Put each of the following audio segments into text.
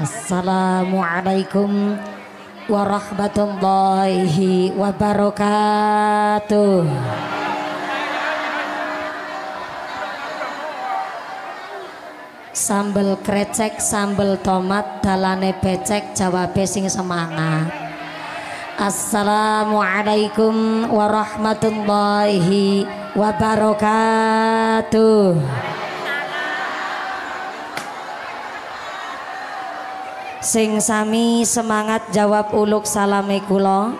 Assalamualaikum warahmatullahi wabarakatuh. Sambel krecek, sambel tomat, dalane becek, jawab sing semangat. Assalamualaikum warahmatullahi wabarakatuh. sing sami semangat jawab uluk salame kula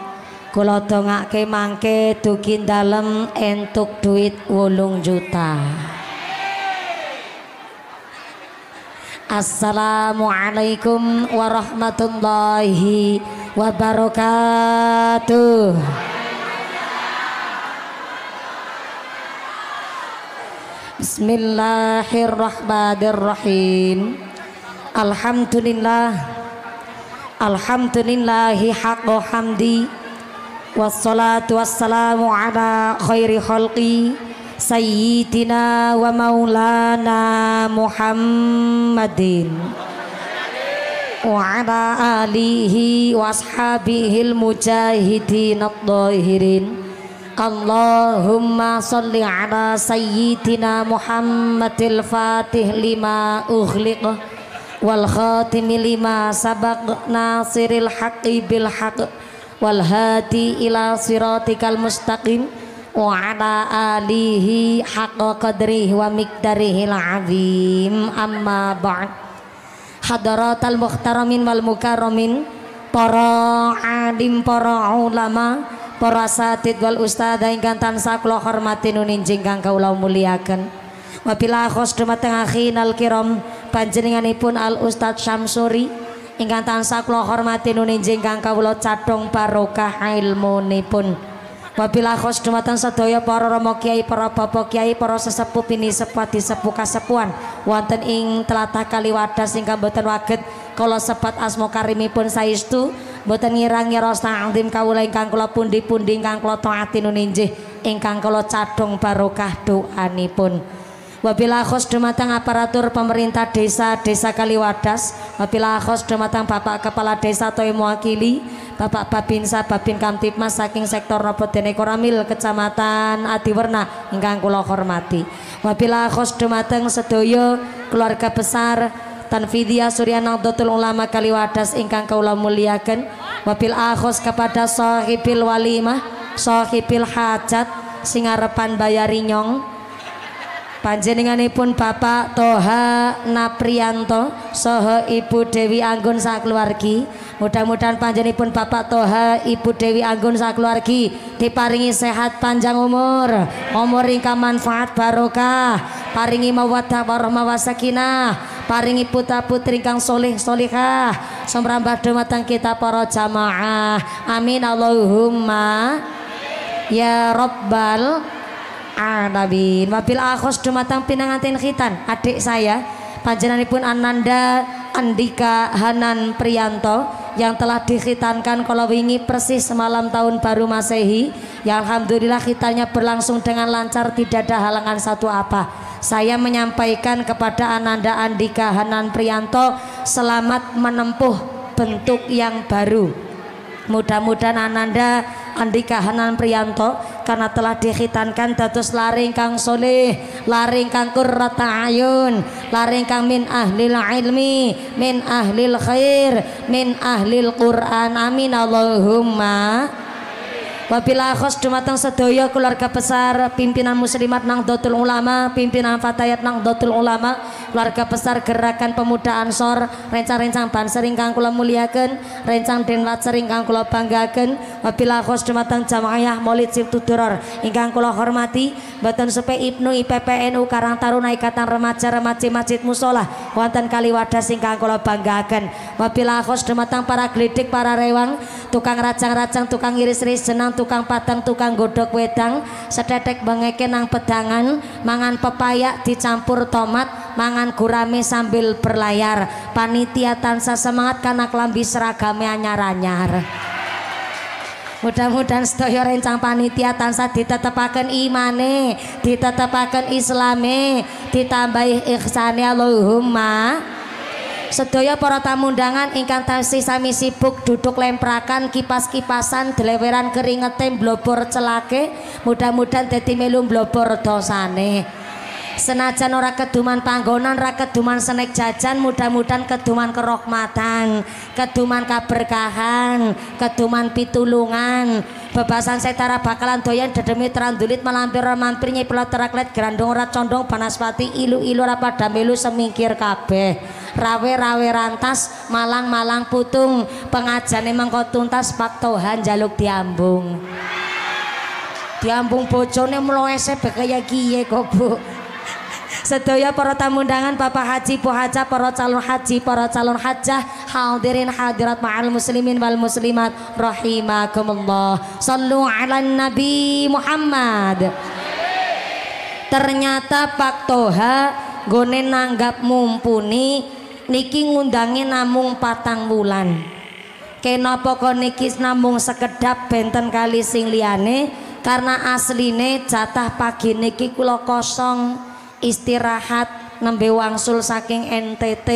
kula dongake mangke dugi dalem entuk duit wolung juta Assalamualaikum warahmatullahi wabarakatuh Bismillahirrahmanirrahim Alhamdulillah Alhamdulillahi haqqo hamdi Wassalatu wassalamu ala khairi khalqi Sayyidina wa maulana Muhammadin Wa ala alihi wa ashabihil mujahidin al-dahirin Allahumma salli ala sayyidina Muhammadil fatih lima ughliqah wal khatimi lima sabak nasiril haqi bil haq wal hadi ila siratikal mustaqim wa ala alihi haqqa qadrihi wa miqdarihi azim amma ba'd hadaratal muhtaramin wal mukarramin para alim para ulama para satid wal ustada ingkang tansah kula hormati nuninjing kang kawula muliaken Wabila khos dumateng akhin al kiram panjenenganipun al ustad Syamsuri ingkang tansah kula hormati nunjing kang kawula cadhong barokah ilmunipun. Wabila khos dumateng sedaya para rama kiai, para bapak kiai, para sesepuh pini sepuh di sepuh kasepuhan wonten ing tlatah Kaliwadas ingkang boten waget kala sebat asma karimipun saestu boten ngirangi rasa ta'zim kawula ingkang kula pundi-pundi ingkang kula taati nunjing ingkang kula cadhong barokah doanipun. Wabila khos dumatang aparatur pemerintah desa Desa Kaliwadas Wabila khos dumatang Bapak Kepala Desa Toy Mewakili Bapak Babinsa Babin Kamtipmas saking sektor Robot Dene Koramil Kecamatan Adiwerna ingkang kula hormati Wabila khos dumateng sedoyo keluarga besar Tanfidia Suryanangdotul Ulama Kaliwadas ingkang kula muliakan. Wabil akhos kepada sahibil walimah sahibil hajat singarepan bayari nyong panjenenganipun Bapak Toha Naprianto, Soho Ibu Dewi Anggun sakeluargi mudah-mudahan Panjenipun Bapak Toha Ibu Dewi Anggun sakeluargi diparingi sehat panjang umur umur ringka manfaat barokah paringi mawaddah warahmah wasakinah paringi putra putri kang soleh solihah semrambah matang kita para jamaah amin Allahumma ya rabbal Amin. Wabil akhos dumatang pinangantin khitan, adik saya Panjenanipun Ananda Andika Hanan Prianto, yang telah dikhitankan kalau wingi persis semalam tahun baru Masehi. Ya alhamdulillah khitannya berlangsung dengan lancar, tidak ada halangan satu apa saya menyampaikan kepada Ananda Andika Hanan Prianto selamat menempuh bentuk yang baru mudah-mudahan ananda andika Hanan Priyanto karena telah dikhitankan datus laring kang soleh laring kang kurrata ayun laring kang min ahlil ilmi min ahlil khair min ahlil Quran amin Allahumma Wabila khos dumateng sedaya keluarga besar pimpinan muslimat nang dotul Ulama, pimpinan Fatayat nang dotul Ulama, keluarga besar Gerakan Pemuda Ansor, rencang-rencang banser ingkang kula rencan rencang sering ingkang kula banggakan. wabila khos dumateng jamaah Maulid Sibtuduror ingkang kula hormati, beton sepe Ibnu IPPNU Karang Taruna Ikatan Remaja Remaja Masjid Musola wonten Kaliwadas ingkang kula banggakan. Wabila khos dumateng para gledik, para rewang, tukang racang-racang tukang iris-iris senang tukang patang tukang godok wedang setetek bengeke nang pedangan mangan pepaya dicampur tomat mangan gurame sambil berlayar panitia tansa semangat karena kelambi seragame anyar-anyar Mudah-mudahan sedaya rencang panitia tansa ditetapakan imane, ditetapakan islame, ditambahi ihsane Allahumma. sedaya para tamu undangan ingkang tansih sami sibuk duduk lemprakan kipas-kipasan deleweran keringete blobor celake mudah-mudahan dadi melu blobor dosane. Senajan ora keduman panggonan, ora keduman senek jajan, mudah-mudahan keduman kerokmatan, keduman keberkahan keduman pitulungan. Bebasan saya setara bakalan doyan dedemi terandulit melampir ora mampir teraklet gerandong ora condong panaspati ilu-ilu ora padha melu semingkir kabe. Rawe-rawe rantas malang-malang putung emang kau tuntas pak Tuhan jaluk diambung. Diambung bojone mloese bekaya kiye kok Bu sedaya para tamu undangan Bapak Haji Pohaca para calon haji para calon hajah hadirin hadirat ma'al muslimin wal muslimat rahimakumullah sallu ala nabi Muhammad ternyata Pak Toha gone nanggap mumpuni niki ngundangi namung patang wulan kenapa kok niki namung sekedap benten kali sing liyane karena asline jatah pagi niki kula kosong istirahat nembe wangsul saking NTT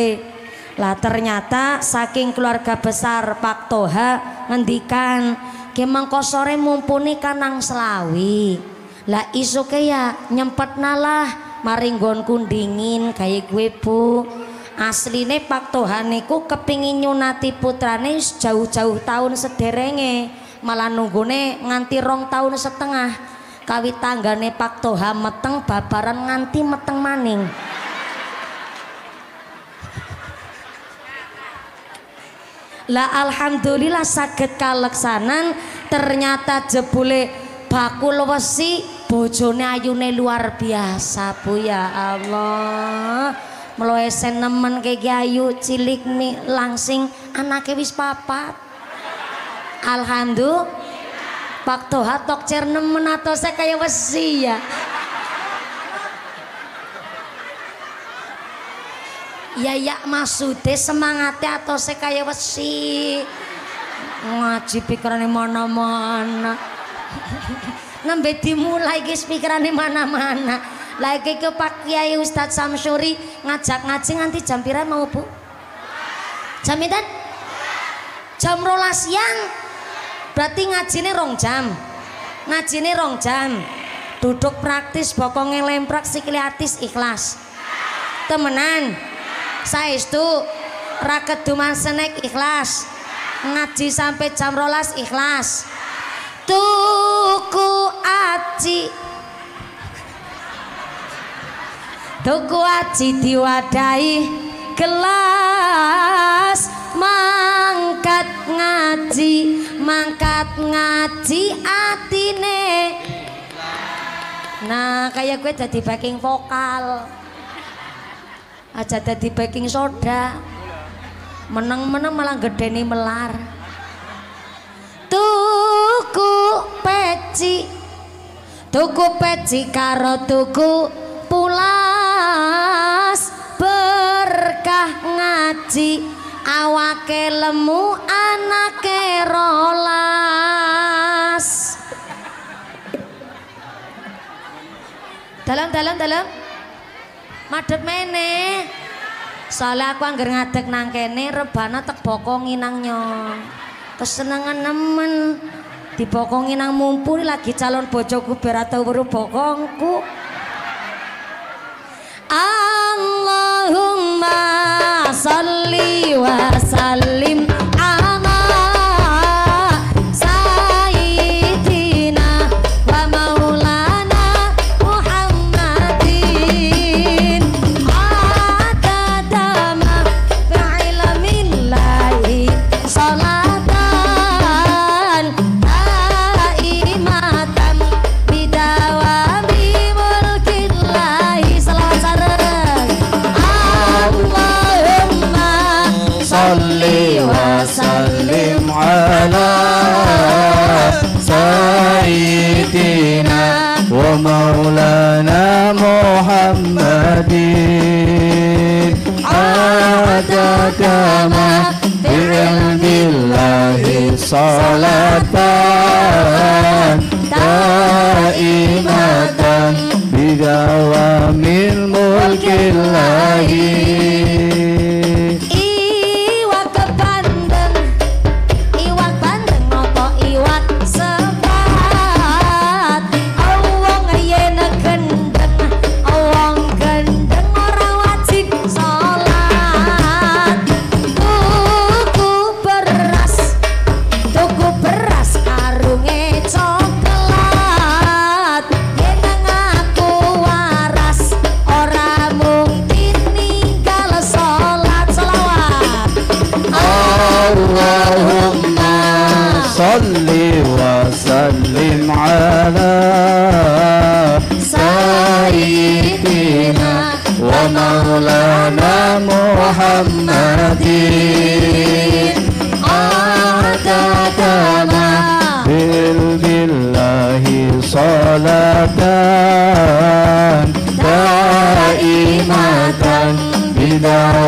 lah ternyata saking keluarga besar Pak Toha ngendikan kemang kosore mumpuni kanang selawi lah isuke ya nyempet nalah maringgon kundingin kayak gue bu asline Pak Toha niku kepingin nyunati putrane jauh-jauh tahun sederenge malah nunggune nganti rong tahun setengah kawit tanggane Pak Toha meteng babaran nganti meteng maning lah alhamdulillah sakit kaleksanan ternyata jebule bakul wesi bojone ayune luar biasa bu ya Allah meloesen senemen ke ayu cilik mi langsing anake wis papat alhamdulillah Pakto hatok cernem menato saya kayak wesi ya. Ya ya maksudnya semangatnya atau saya kayak wesi. Ngaji di mana-mana. Nembe dimulai guys di mana-mana. Lagi ke Pak Kiai Ustadz Samsuri ngajak ngaji nanti jam pira mau Bu? Jam itu? Jam rolas siang berarti ngajine rong jam ngajine rong jam duduk praktis bokongnya lemprak sikliatis ikhlas temenan saya itu raket duman senek ikhlas ngaji sampai jam rolas ikhlas tuku aci tuku aci diwadai gelas mangkat ngaji mangkat ngaji atine nah kayak gue jadi backing vokal aja jadi backing soda meneng-meneng malah gede nih melar tuku peci tuku peci karo tuku pulas berkah ngaji awake lemu anake rolas dalam dalam dalam madep mene, soalnya aku anggar ngadek nangkene, rebana tek bokongi nang nyong kesenangan nemen dibokongi nang mumpuni lagi calon bojoku beratau weru bokongku Allahumma salli wa sallim amin ada damai bilahi salatan ta'imatan bigawamil mulkillahi amin down.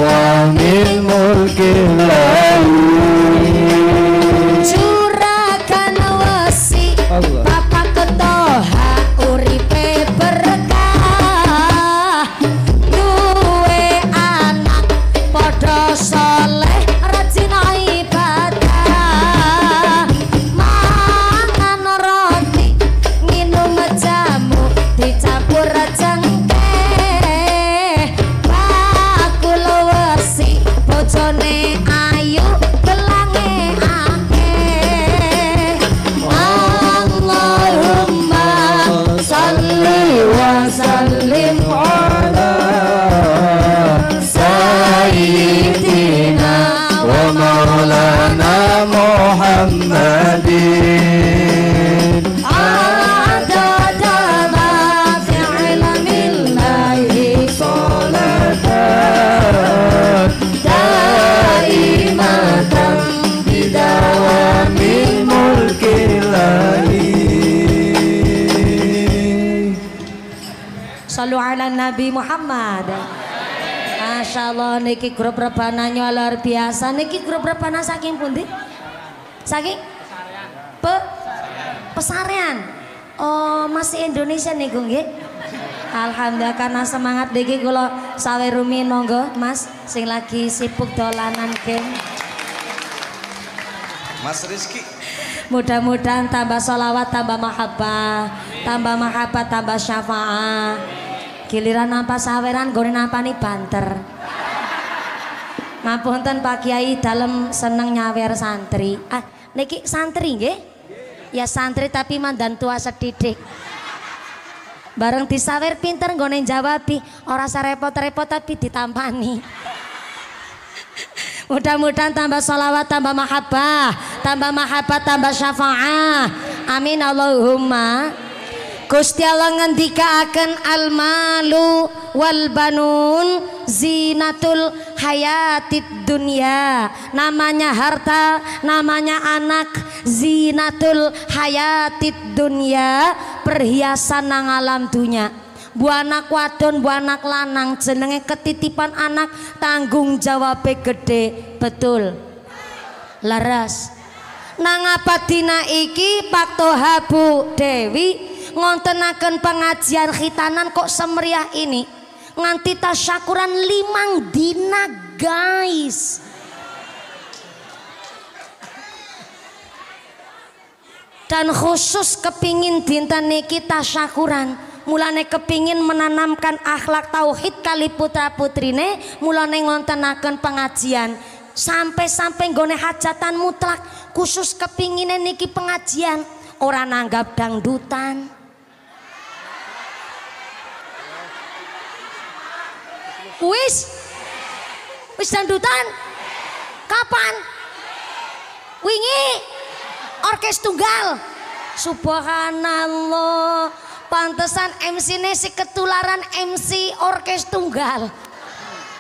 niki grup rebananya luar biasa. Niki grup rebana saking pundi? Saking Pe Pesarean. Oh, masih Indonesia nih gue Alhamdulillah karena semangat niki kula sawe rumin monggo Mas sing lagi sibuk dolanan game. Mas Rizky. Mudah-mudahan tambah solawat, tambah mahabbah, tambah mahabbah, tambah syafaat. Giliran nampak saweran, gue apa nih banter. Ngapunten Pak Kiai dalam seneng nyawer santri. Ah, niki santri nggih? Ya santri tapi mandan tua sedidik. Bareng disawer pinter nggone jawabi, ora repot-repot tapi ditampani. Mudah-mudahan tambah salawat, tambah mahabbah, tambah mahabbah, tambah syafa'ah. Amin Allahumma. Gusti Allah ngendika akan al-malu wal banun zinatul hayatid dunia namanya harta namanya anak zinatul hayatid dunia perhiasan nang alam dunia anak wadon anak lanang jenenge ketitipan anak tanggung jawab gede betul laras nang apa dina iki toha bu dewi ngontenaken pengajian khitanan kok semeriah ini nganti tasyakuran limang dina guys. Dan khusus kepingin dinten niki tasyakuran mulane kepingin menanamkan akhlak tauhid kali putra putrine mulane ngontenaken pengajian sampai-sampai gone hajatan mutlak khusus kepingin niki pengajian orang nanggap dangdutan Wis. Wis dangdutan. Kapan? Wingi. Orkes tunggal. Subhanallah. Pantesan mc ini si ketularan MC orkes tunggal.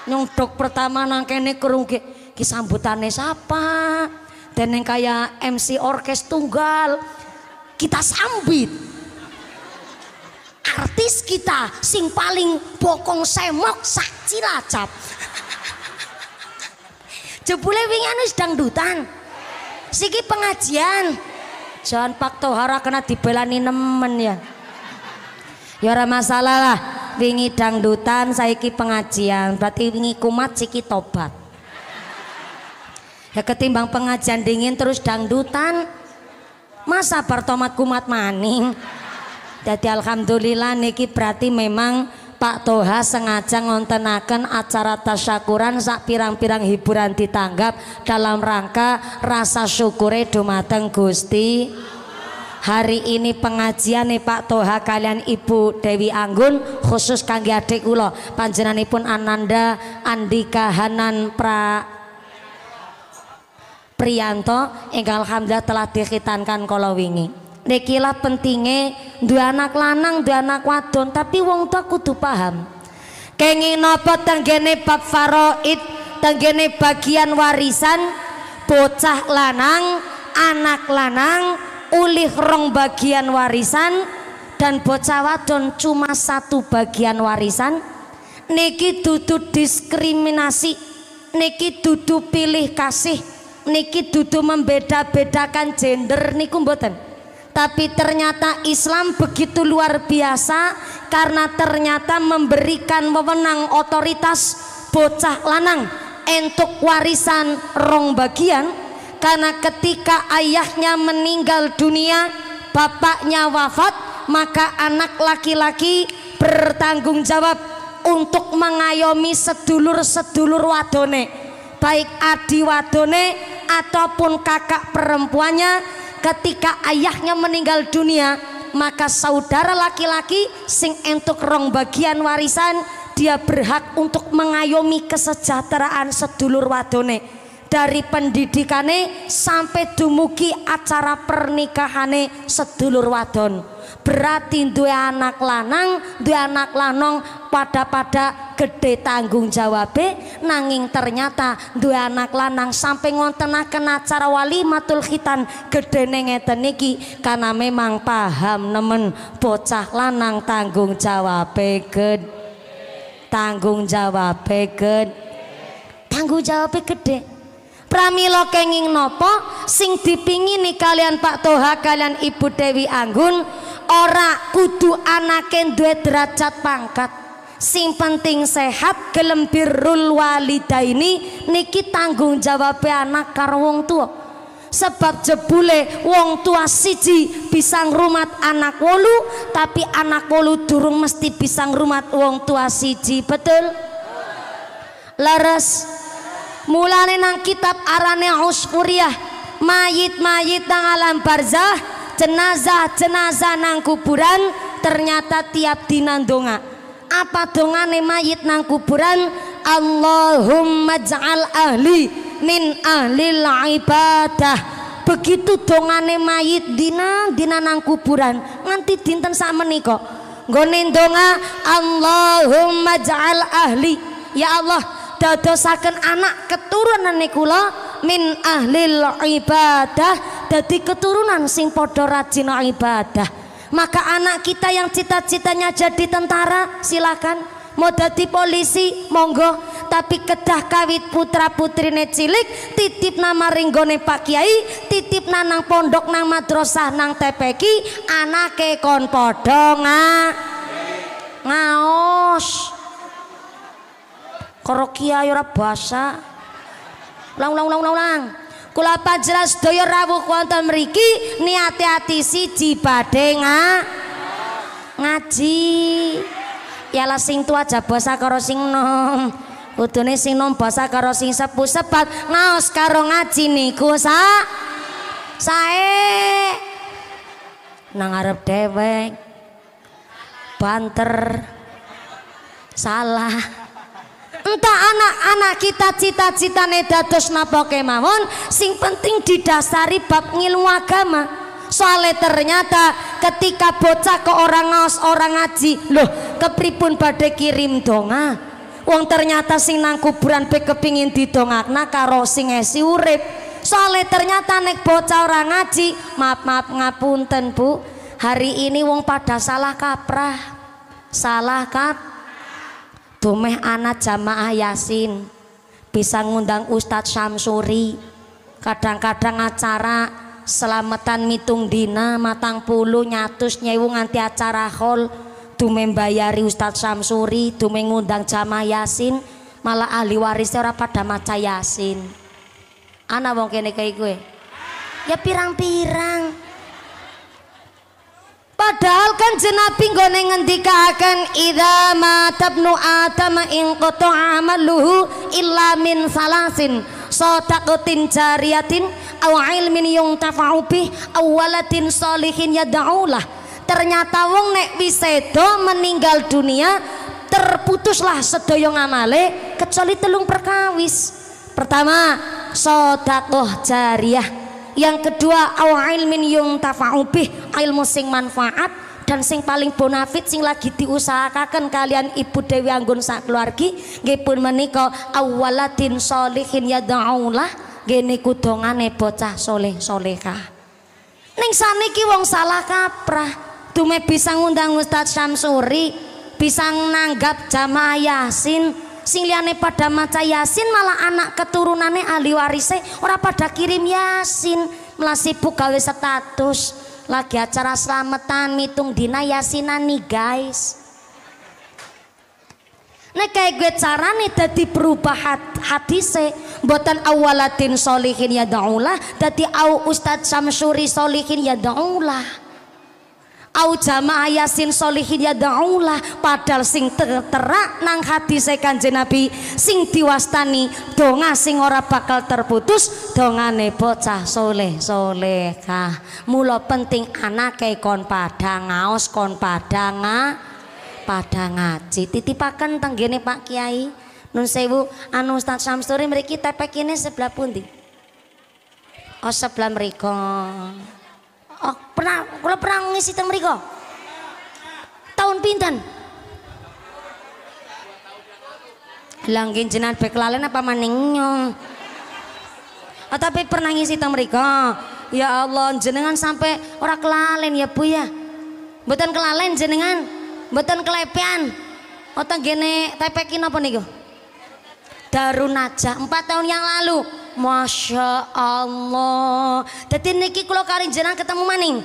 Nyong dok pertama nangkene kerungke, kisambutannya siapa? Dan yang kayak kaya MC orkes tunggal. Kita sambit artis kita sing paling bokong semok sak cilacap jebule wingi anu dangdutan siki pengajian Jangan Pak Tohara kena dibelani nemen ya ya ora masalah lah wingi dangdutan saiki pengajian berarti wingi kumat siki tobat ya ketimbang pengajian dingin terus dangdutan masa Bartomat kumat maning jadi alhamdulillah niki berarti memang Pak Toha sengaja ngontenaken acara tasyakuran sak pirang-pirang hiburan ditanggap dalam rangka rasa syukure dumateng Gusti hari ini pengajian nih Pak Toha kalian Ibu Dewi Anggun khusus kangge adik kula panjenenganipun Ananda Andika Hanan Pra Prianto ingkang alhamdulillah telah dikhitankan kala wingi nekilah pentingnya dua anak lanang, dua anak wadon, tapi wong tua kudu paham. Kenging nopo tenggene bab faroid tenggene bagian warisan bocah lanang, anak lanang ulih rong bagian warisan dan bocah wadon cuma satu bagian warisan niki dudu diskriminasi niki dudu pilih kasih niki dudu membeda-bedakan gender niku mboten tapi ternyata Islam begitu luar biasa karena ternyata memberikan wewenang otoritas bocah lanang untuk warisan rong bagian karena ketika ayahnya meninggal dunia bapaknya wafat maka anak laki-laki bertanggung jawab untuk mengayomi sedulur-sedulur wadone baik adi wadone ataupun kakak perempuannya ketika ayahnya meninggal dunia maka saudara laki-laki sing entuk rong bagian warisan dia berhak untuk mengayomi kesejahteraan sedulur wadone dari pendidikane sampai dumugi acara pernikahane sedulur wadon berarti dua anak lanang dua anak lanong pada-pada gede tanggung jawab nanging ternyata dua anak lanang sampai ngontenah kena cara wali matul khitan gede nengeten niki karena memang paham nemen bocah lanang tanggung jawab gede tanggung jawab gede tanggung jawab gede Pramilo kenging nopo sing dipingini kalian Pak Toha kalian Ibu Dewi Anggun ora kudu anaken duwe derajat pangkat sing penting sehat gelem birrul ini niki tanggung jawab anak karo tua sebab jebule wong tua siji bisa ngrumat anak wolu tapi anak wolu durung mesti bisa ngrumat wong tua siji betul laras mulane nang kitab arane usfuriyah mayit-mayit nang alam barzah jenazah-jenazah nang kuburan ternyata tiap dinandonga. apa dongane mayit nang kuburan Allahumma ja'al ahli min ahlil ibadah begitu dongane mayit dina dina nang kuburan nganti dinten menika nggone donga Allahumma ja'al ahli ya Allah dadosaken anak keturunan nikula min ahlil ibadah dadi keturunan sing padha rajin ibadah maka anak kita yang cita-citanya jadi tentara silakan mau dadi polisi monggo tapi kedah kawit putra putri putrine cilik titip nama ringgone Pak Kiai titip nanang pondok nang madrasah nang TPK anake kon padha ngaos Korokia yora ora basa. Lang lang lang lang lang. Kula panjenengan sedaya rawuh wonten mriki niate ati siji badhe nga ngaji. Ya lah sing tua aja basa karo sing nom. Kudune sing nom basa karo sing sepuh sepat ngaos karo ngaji niku sa sae nang arep dewek banter salah entah anak-anak kita cita-citane dados napa kemawon sing penting didasari bab ngilmu agama soalnya ternyata ketika bocah ke orang ngaos orang ngaji loh kepripun badai kirim donga wong ternyata sing nang kuburan pe kepingin nah karo sing esi urip soalnya ternyata nek bocah orang ngaji maaf maaf ngapunten bu hari ini wong pada salah kaprah salah kaprah Dumeh anak jamaah Yasin bisa ngundang Ustadz Syamsuri kadang-kadang acara selamatan mitung dina matang puluh nyatus nyewu nganti acara hall dume bayari Ustadz Syamsuri dume ngundang jamaah Yasin malah ahli warisnya ora pada maca Yasin anak wong kene kaya gue ya pirang-pirang Padahal kan jenapi nggone akan ida ma tabnu atama ing koto amaluhu illa min salasin takutin jariyatin aw ilmin yung bih awalatin solihin ya daulah Ternyata wong nek wisedo meninggal dunia terputuslah sedoyong amale, kecuali telung perkawis. Pertama, sedekah jariyah yang kedua au ilmin yung tafa'ubih ilmu sing manfaat dan sing paling bonafit sing lagi diusahakan kalian ibu Dewi Anggun sak keluargi nggih pun menika awwaladin solihin yad'aulah gene kudongane bocah soleh solehah ning saniki wong salah kaprah dume bisa ngundang Ustaz Syamsuri bisa nanggap jamaah Yasin sing liane pada maca Yasin malah anak keturunane ahli warise ora pada kirim Yasin malah sibuk gawe status lagi acara selamatan mitung dina yasinan nih guys Nek kayak gue carane dadi berubah hadise buatan awalatin solihin ya daulah dadi au ustad samsuri solihin ya daulah au jamaah yasin solihin ya daulah padahal sing terterak nang hati kanjeng Nabi sing diwastani donga sing ora bakal terputus dongane bocah soleh solehah mula penting kayak kon pada ngaos kon padha nga padha ngaji titipaken tenggene Pak Kiai nun sewu anu Ustaz Samsuri mriki tepek kene sebelah pundi Oh sebelah mereka Oh, pernah kula pernah ngisi teng Tahun pinten? Langkin jenan bek lalen apa maningnya? Oh, tapi pernah ngisi teng Ya Allah, jenengan sampai orang kelalen ya Bu ya. Mboten kelalen jenengan. Mboten kelepean. Otak oh, gene tepekin apa niku? Darun Najah 4 tahun yang lalu Masya Allah. Jadi niki kalau karin jenang ketemu maning.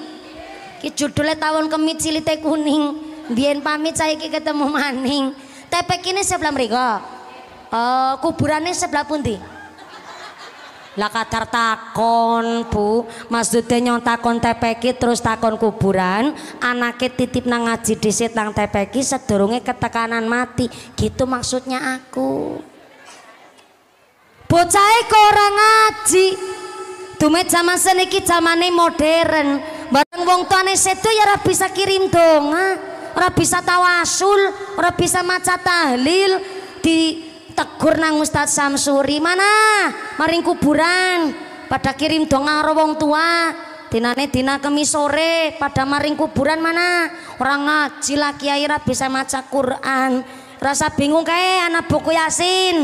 Ki judulnya tahun kemit silite kuning. Bien pamit saya ki ketemu maning. Tepek ini sebelah mereka. Uh, kuburannya sebelah pundi. Lah kadar takon bu Maksudnya nyong takon tepeki terus takon kuburan Anaknya titip nang ngaji disit nang tepeki Sedurungnya ketekanan mati Gitu maksudnya aku bocahe kok ora ngaji dumit zaman seniki zamane modern bareng wong tuane sedo ya ora bisa kirim donga ora bisa tawasul ora bisa maca tahlil di tegur nang Ustaz Samsuri mana maring kuburan pada kirim donga karo wong tua dinane dina kemis sore pada maring kuburan mana orang ngaji lah kiai ora bisa maca Quran rasa bingung kayak anak buku Yasin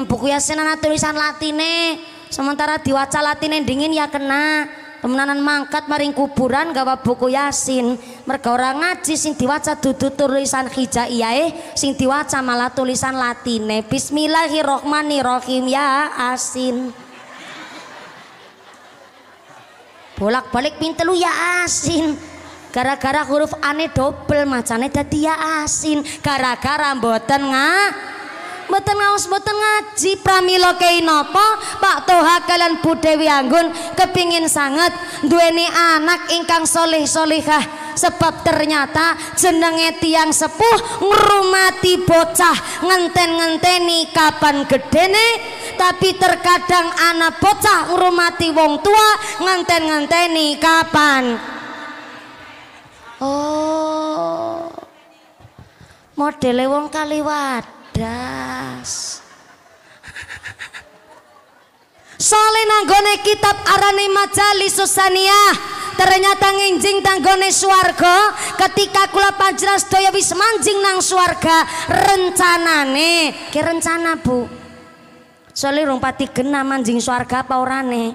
buku Yasin ana tulisan latine sementara diwaca latine dingin ya kena temenanan mangkat maring kuburan gawa buku Yasin mergo ora ngaji sing diwaca dudu tulisan hijaiyah eh, sing diwaca malah tulisan latine bismillahirrahmanirrahim ya asin bolak-balik pintelu ya asin gara-gara huruf ane dobel macane dadi ya asin gara-gara mboten ngah mboten ngaos mboten ngaji pramila kei napa Pak Toha kalian Bu Dewi Anggun kepingin sangat duweni anak ingkang solih solihah sebab ternyata jenenge tiang sepuh ngrumati bocah ngenten-ngenteni kapan gedene tapi terkadang anak bocah ngrumati wong tua ngenten-ngenteni kapan oh modele wong kaliwat cerdas. Soalnya nanggone kitab arane majali Susania, ternyata nginjing tanggone suarga ketika kula panjelas daya wis manjing nang suarga rencana nih ke rencana bu soalnya rung pati gena manjing suarga apa orane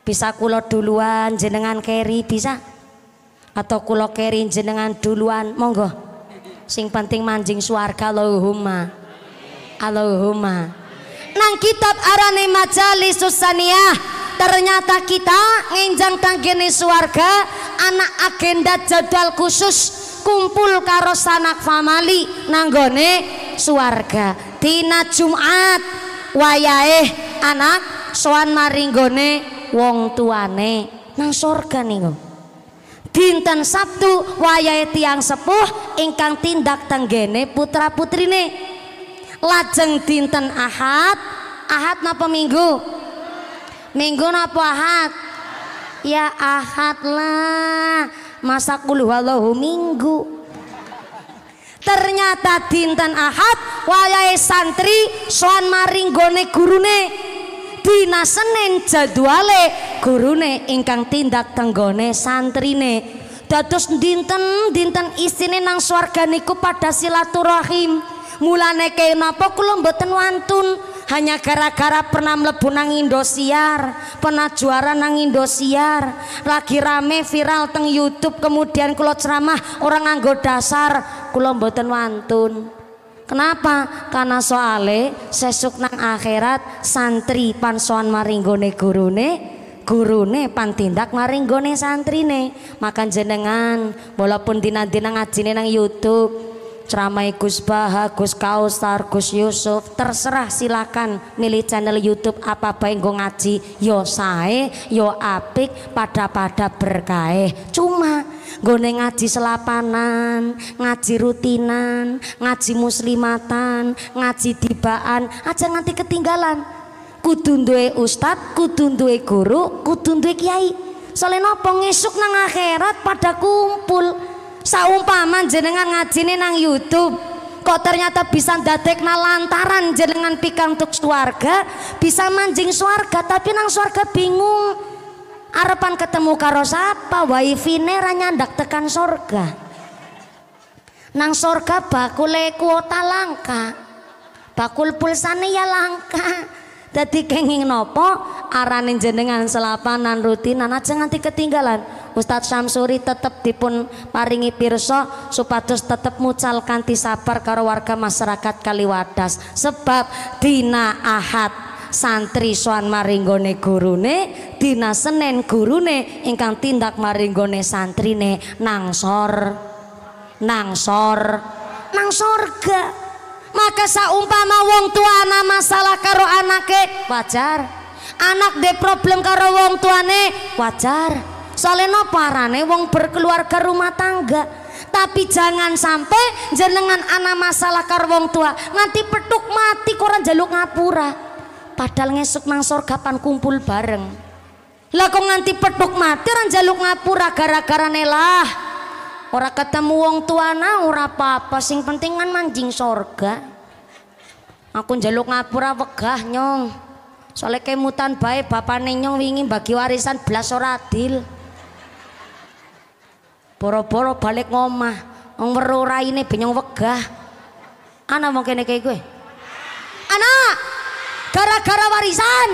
bisa kula duluan jenengan keri bisa atau kula keri jenengan duluan monggo Sing penting manjing suarga, Allahumma. Allahumma. Nang kitab arane majalis susaniyah ternyata kita nginjang tanggini suarga, anak agenda jadwal khusus kumpul karo sanak famali nanggone suarga. dina Jumat wayaeh anak soan maringgone wong tuane nang surga nih dinten Sabtu wayai tiang sepuh ingkang tindak tenggene putra putrine lajeng dinten Ahad Ahad napa Minggu Minggu napa Ahad ya Ahad lah masa kulhuallahu Minggu ternyata dinten Ahad wayai santri soan maring gone gurune dina Senin jadwale gurune ingkang tindak tenggone santrine. Dados dinten dinten isine nang swarga niku pada silaturahim. Mulane kaya napa kula mboten wantun hanya gara-gara pernah mlebu nang Indosiar, pernah juara nang Indosiar, lagi rame viral teng YouTube kemudian kula ceramah orang nganggo dasar, kula mboten wantun. Kenapa? Karena soale sesuk nang akhirat santri pansoan maringgone gurune gurune pantindak maringgone santrine. Makan jenengan walaupun dinanti nang ngajine nang YouTube ceramai Gus Baha, Gus Kausar, Gus Yusuf, terserah silakan milih channel YouTube apa baik gue ngaji, yo sae, yo apik, pada pada berkae, Cuma gue ngaji selapanan, ngaji rutinan, ngaji muslimatan, ngaji tibaan, aja nanti ketinggalan. Kutundue ustad, kutundue guru, kutundue kiai. Soalnya nopo ngesuk nang akhirat pada kumpul saumpama jenengan ngajine nang YouTube kok ternyata bisa dadekna lantaran jenengan untuk suarga, bisa manjing suarga, tapi nang suarga bingung arepan ketemu karo sapa wifi ne nyandak tekan sorga nang sorga bakul e kuota langka bakul pulsane ya langka jadi kenging nopo aranin jenengan selapanan rutinan aja nganti ketinggalan Ustadz Samsuri tetap dipun paringi pirsa supados tetap mucal kanti sabar karo warga masyarakat Kaliwadas sebab dina Ahad santri sowan maringgone gurune dina senen gurune ingkang tindak maringgone santrine nangsor nangsor nang sorga maka saumpama wong tua anak masalah karo anake wajar anak de problem karo wong tuane wajar Soalnya parane wong berkeluarga rumah tangga. Tapi jangan sampai jenengan anak masalah karwong wong tua. Nanti petuk mati koran jaluk ngapura. Padahal ngesuk nang surga kumpul bareng. Lah kok nganti petuk mati orang jaluk ngapura gara-gara nelah. Orang ketemu wong tua ora apa-apa sing penting kan manjing sorga. Aku jaluk ngapura wegah nyong. Soalnya kemutan bapak neng nyong wingi bagi warisan belas ora adil. Boro-boro balik ngomah, wong weruh raine benyong wegah. Ana wong kene kaya kowe. Anak, gara-gara warisan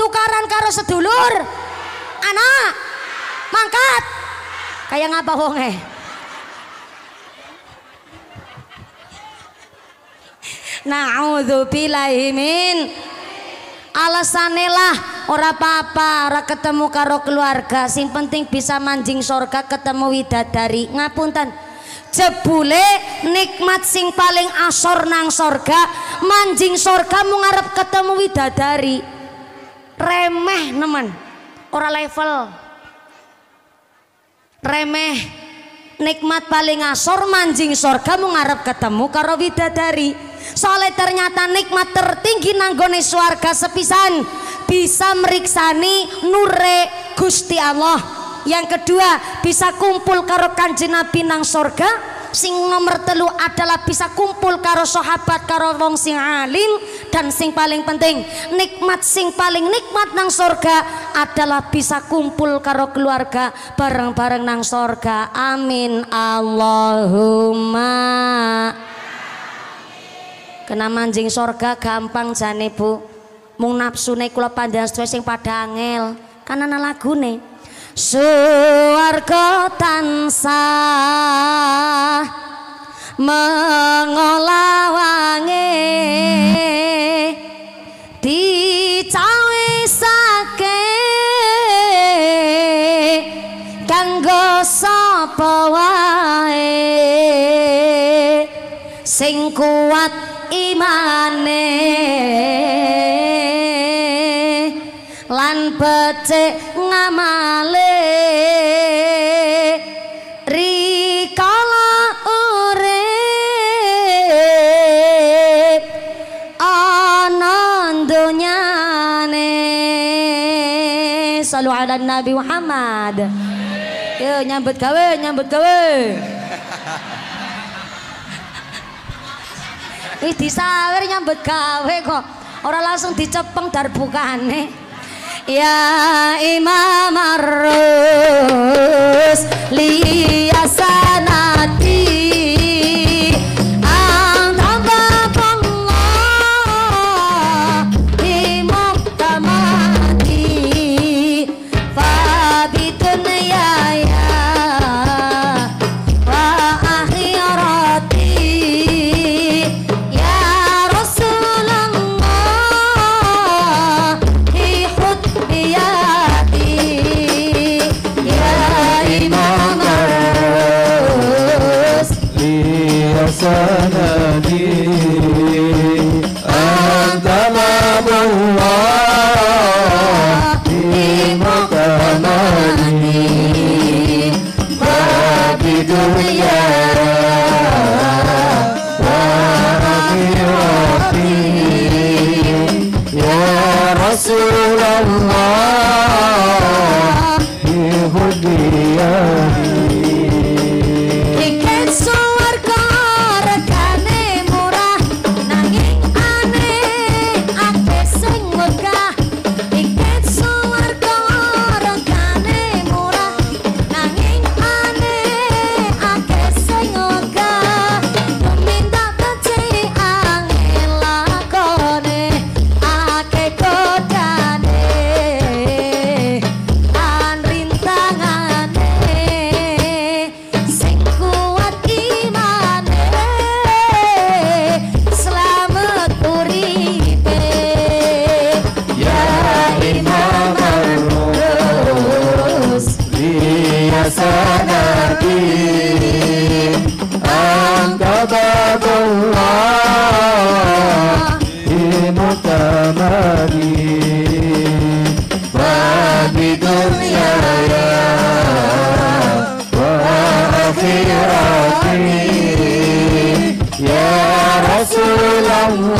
tukaran karo sedulur. Anak, mangkat. kayak ngapa wonge? Na'udzubillahi min Alasanelah ora apa-apa ora ketemu karo keluarga sing penting bisa manjing sorga ketemu widadari ngapunten jebule nikmat sing paling asor nang sorga manjing sorga mau ngarep ketemu widadari remeh nemen ora level remeh nikmat paling asor manjing sorga mau ngarep ketemu karo widadari soalnya ternyata nikmat tertinggi nanggone suarga sepisan bisa meriksani nure Gusti Allah yang kedua bisa kumpul karo kanji Nabi nang sorga sing nomor telu adalah bisa kumpul karo sahabat karo wong sing alim dan sing paling penting nikmat sing paling nikmat nang sorga adalah bisa kumpul karo keluarga bareng-bareng nang sorga amin Allahumma kena manjing sorga gampang jane bu mung nafsune kula panjenengan sedaya sing pada angel kan ana lagune suwarga tansah mengolawangi dicawe sake kanggo sapa wae sing kuat imane lan becik ngamale rikala ala nabi Muhammad yo nyambut gawe nyambut gawe Disawir disawer nyambet gawe kok ora langsung dicepeng darbukane ya imam arus liya sanat Senhor,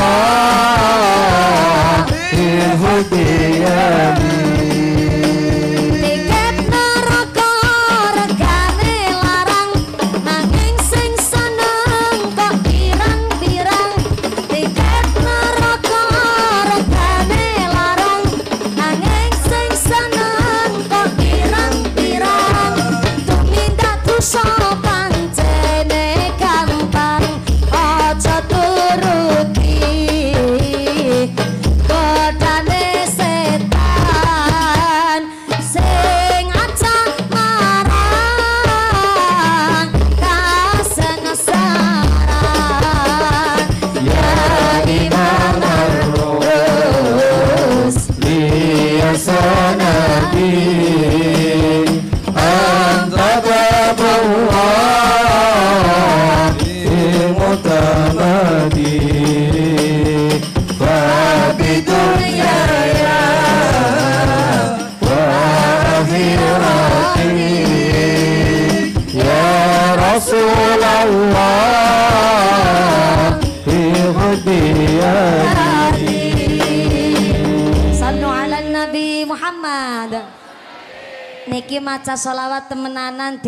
eu rodeia-me.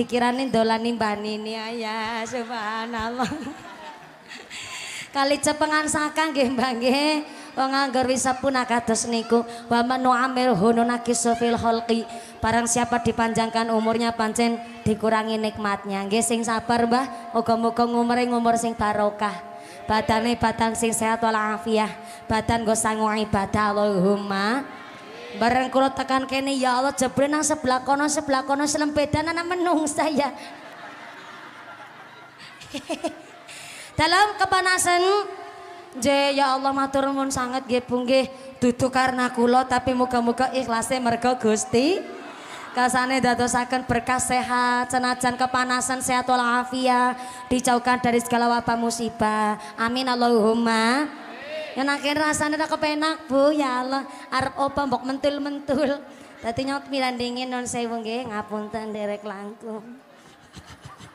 dikirani dolani Mbak Nini ya subhanallah. Kali cepengan saka nggih Mbak nggih. Wong anggar pun kados niku wa manu'amir naki sofil holki Barang siapa dipanjangkan umurnya pancen dikurangi nikmatnya. Nggih sing sabar Mbah, moga-moga umure ngumur sing barokah. Badane badan sing sehat walafiah, badan go sangu ibadah Allahumma. Bareng kula tekan kene ya Allah jebule nang sebelah kono sebelah kono selempedan ana menung saya Dalam kepanasan je ya Allah matur nuwun sanget nggih Bu nggih dudu karena kula tapi muga-muga ikhlase merga Gusti kasane dadosaken berkah sehat senajan kepanasan sehat walafiat dijauhkan dari segala wabah musibah amin Allahumma yang nakin rasanya tak kepenak bu ya Allah. Arab opa mbok mentul-mentul. Tadi nyot milan dingin non sewu ngapun ngapunten derek langkung.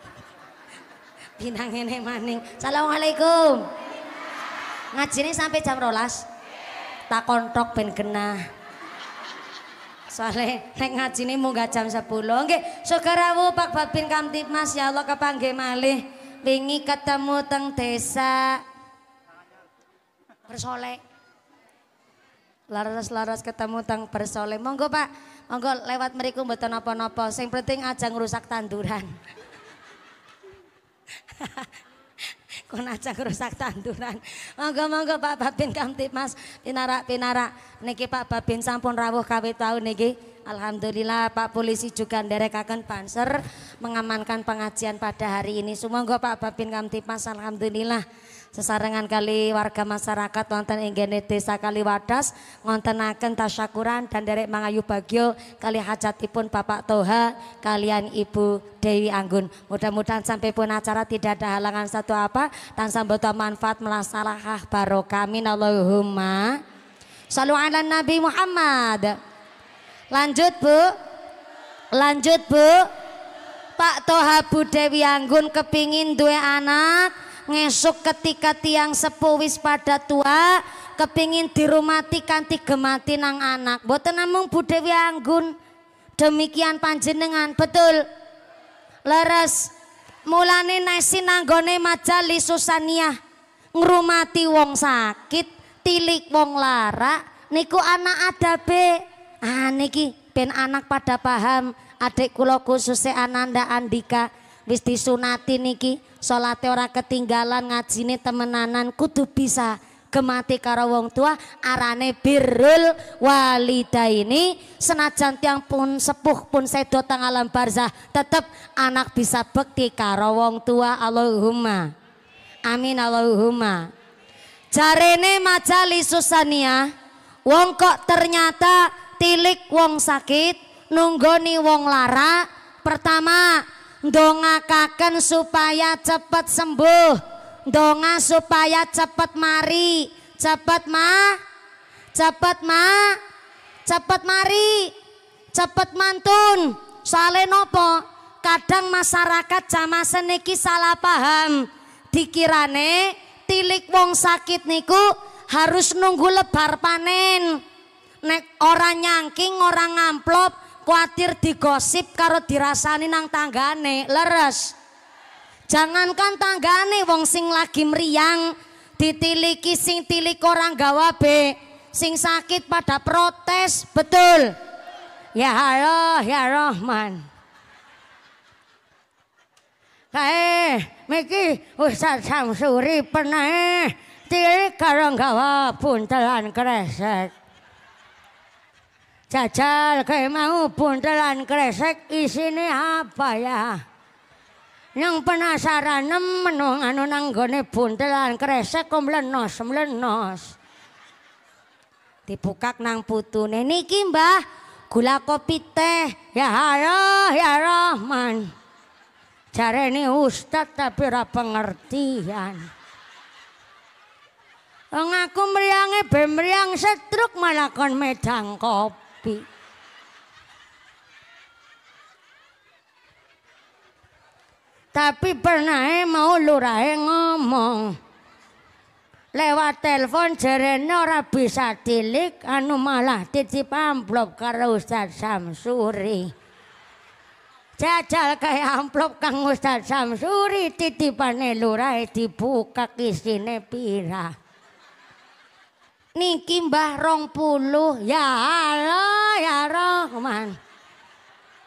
ini maning. Assalamualaikum. ngaji ini sampai jam rolas. Tak kontok ben genah. Soalnya nek ngajine gak jam sepuluh, Nggih, sekarang rawuh Pak Babin mas ya Allah kepanggih malih. Wingi ketemu teng desa. Persolek. Laras-laras ketemu tang persolek. Monggo Pak, monggo lewat meriku mboten nopo-nopo Sing penting aja ngerusak tanduran. Kon aja ngerusak tanduran. Monggo monggo Pak Babin kamtip mas pinarak pinarak niki Pak Babin sampun rawuh kawit tahu niki. Alhamdulillah Pak Polisi juga nderekaken panser mengamankan pengajian pada hari ini. Sumangga Pak Babin Kamtipas alhamdulillah sesarengan kali warga masyarakat wonten ing desa kali wadas ngontenaken tasyakuran dan derek mangayu bagio kali hajatipun Bapak Toha kalian Ibu Dewi Anggun. Mudah-mudahan sampai pun acara tidak ada halangan satu apa tansah boten manfaat melasalahah barokah minallahumma. Salu ala Nabi Muhammad. Lanjut Bu. Lanjut Bu. Pak Toha Bu Dewi Anggun kepingin dua anak ngesuk ketika tiang sepuh wis pada tua kepingin dirumati kanthi gemati nang anak Buat namung Bu Dewi Anggun demikian panjenengan betul leres mulane nasi nanggone majalis susaniah ngrumati wong sakit tilik wong lara. niku anak be, ah niki ben anak pada paham adik kula khususnya Ananda Andika wis disunati niki Salate ora ketinggalan ngajine temenanan kudu bisa gemati karo wong tua arane birrul walidaini senajan tiang pun sepuh pun sedo tang alam barzah tetep anak bisa bekti karo wong tua Allahumma amin Allahumma jarene majali susania wong kok ternyata tilik wong sakit nunggoni wong lara pertama dongakaken supaya cepet sembuh donga supaya cepet mari cepet ma cepet ma cepet mari cepet mantun soalnya nopo kadang masyarakat jama seniki salah paham dikirane tilik wong sakit niku harus nunggu lebar panen nek orang nyangking orang ngamplop kuatir digosip karo dirasani nang tanggane leres jangankan tanggane wong sing lagi meriang ditiliki sing tilik orang gawabe, sing sakit pada protes betul ya Allah ya Rahman Eh, miki Ustaz Samsuri pernah tilik karo gawa puntelan kreset jajal kayak mau buntelan kresek isini apa ya yang penasaran nemen anu nanggone buntelan kresek komlenos komlenos Dibukak nang putune, niki mbah gula kopi teh ya ayo ya rahman cari ini ustad tapi ra pengertian Ong aku meriangnya bemriang setruk malah kon medang kopi Tapi pernah mau lurah ngomong. Lewat telepon jerene ora bisa dilik anu malah titip amplop karo Ustaz Samsuri. Jajal kaya amplop kang Ustaz Samsuri titipane lurah dibuka kisine pirah. niki mbah rong puluh ya Allah ya Rahman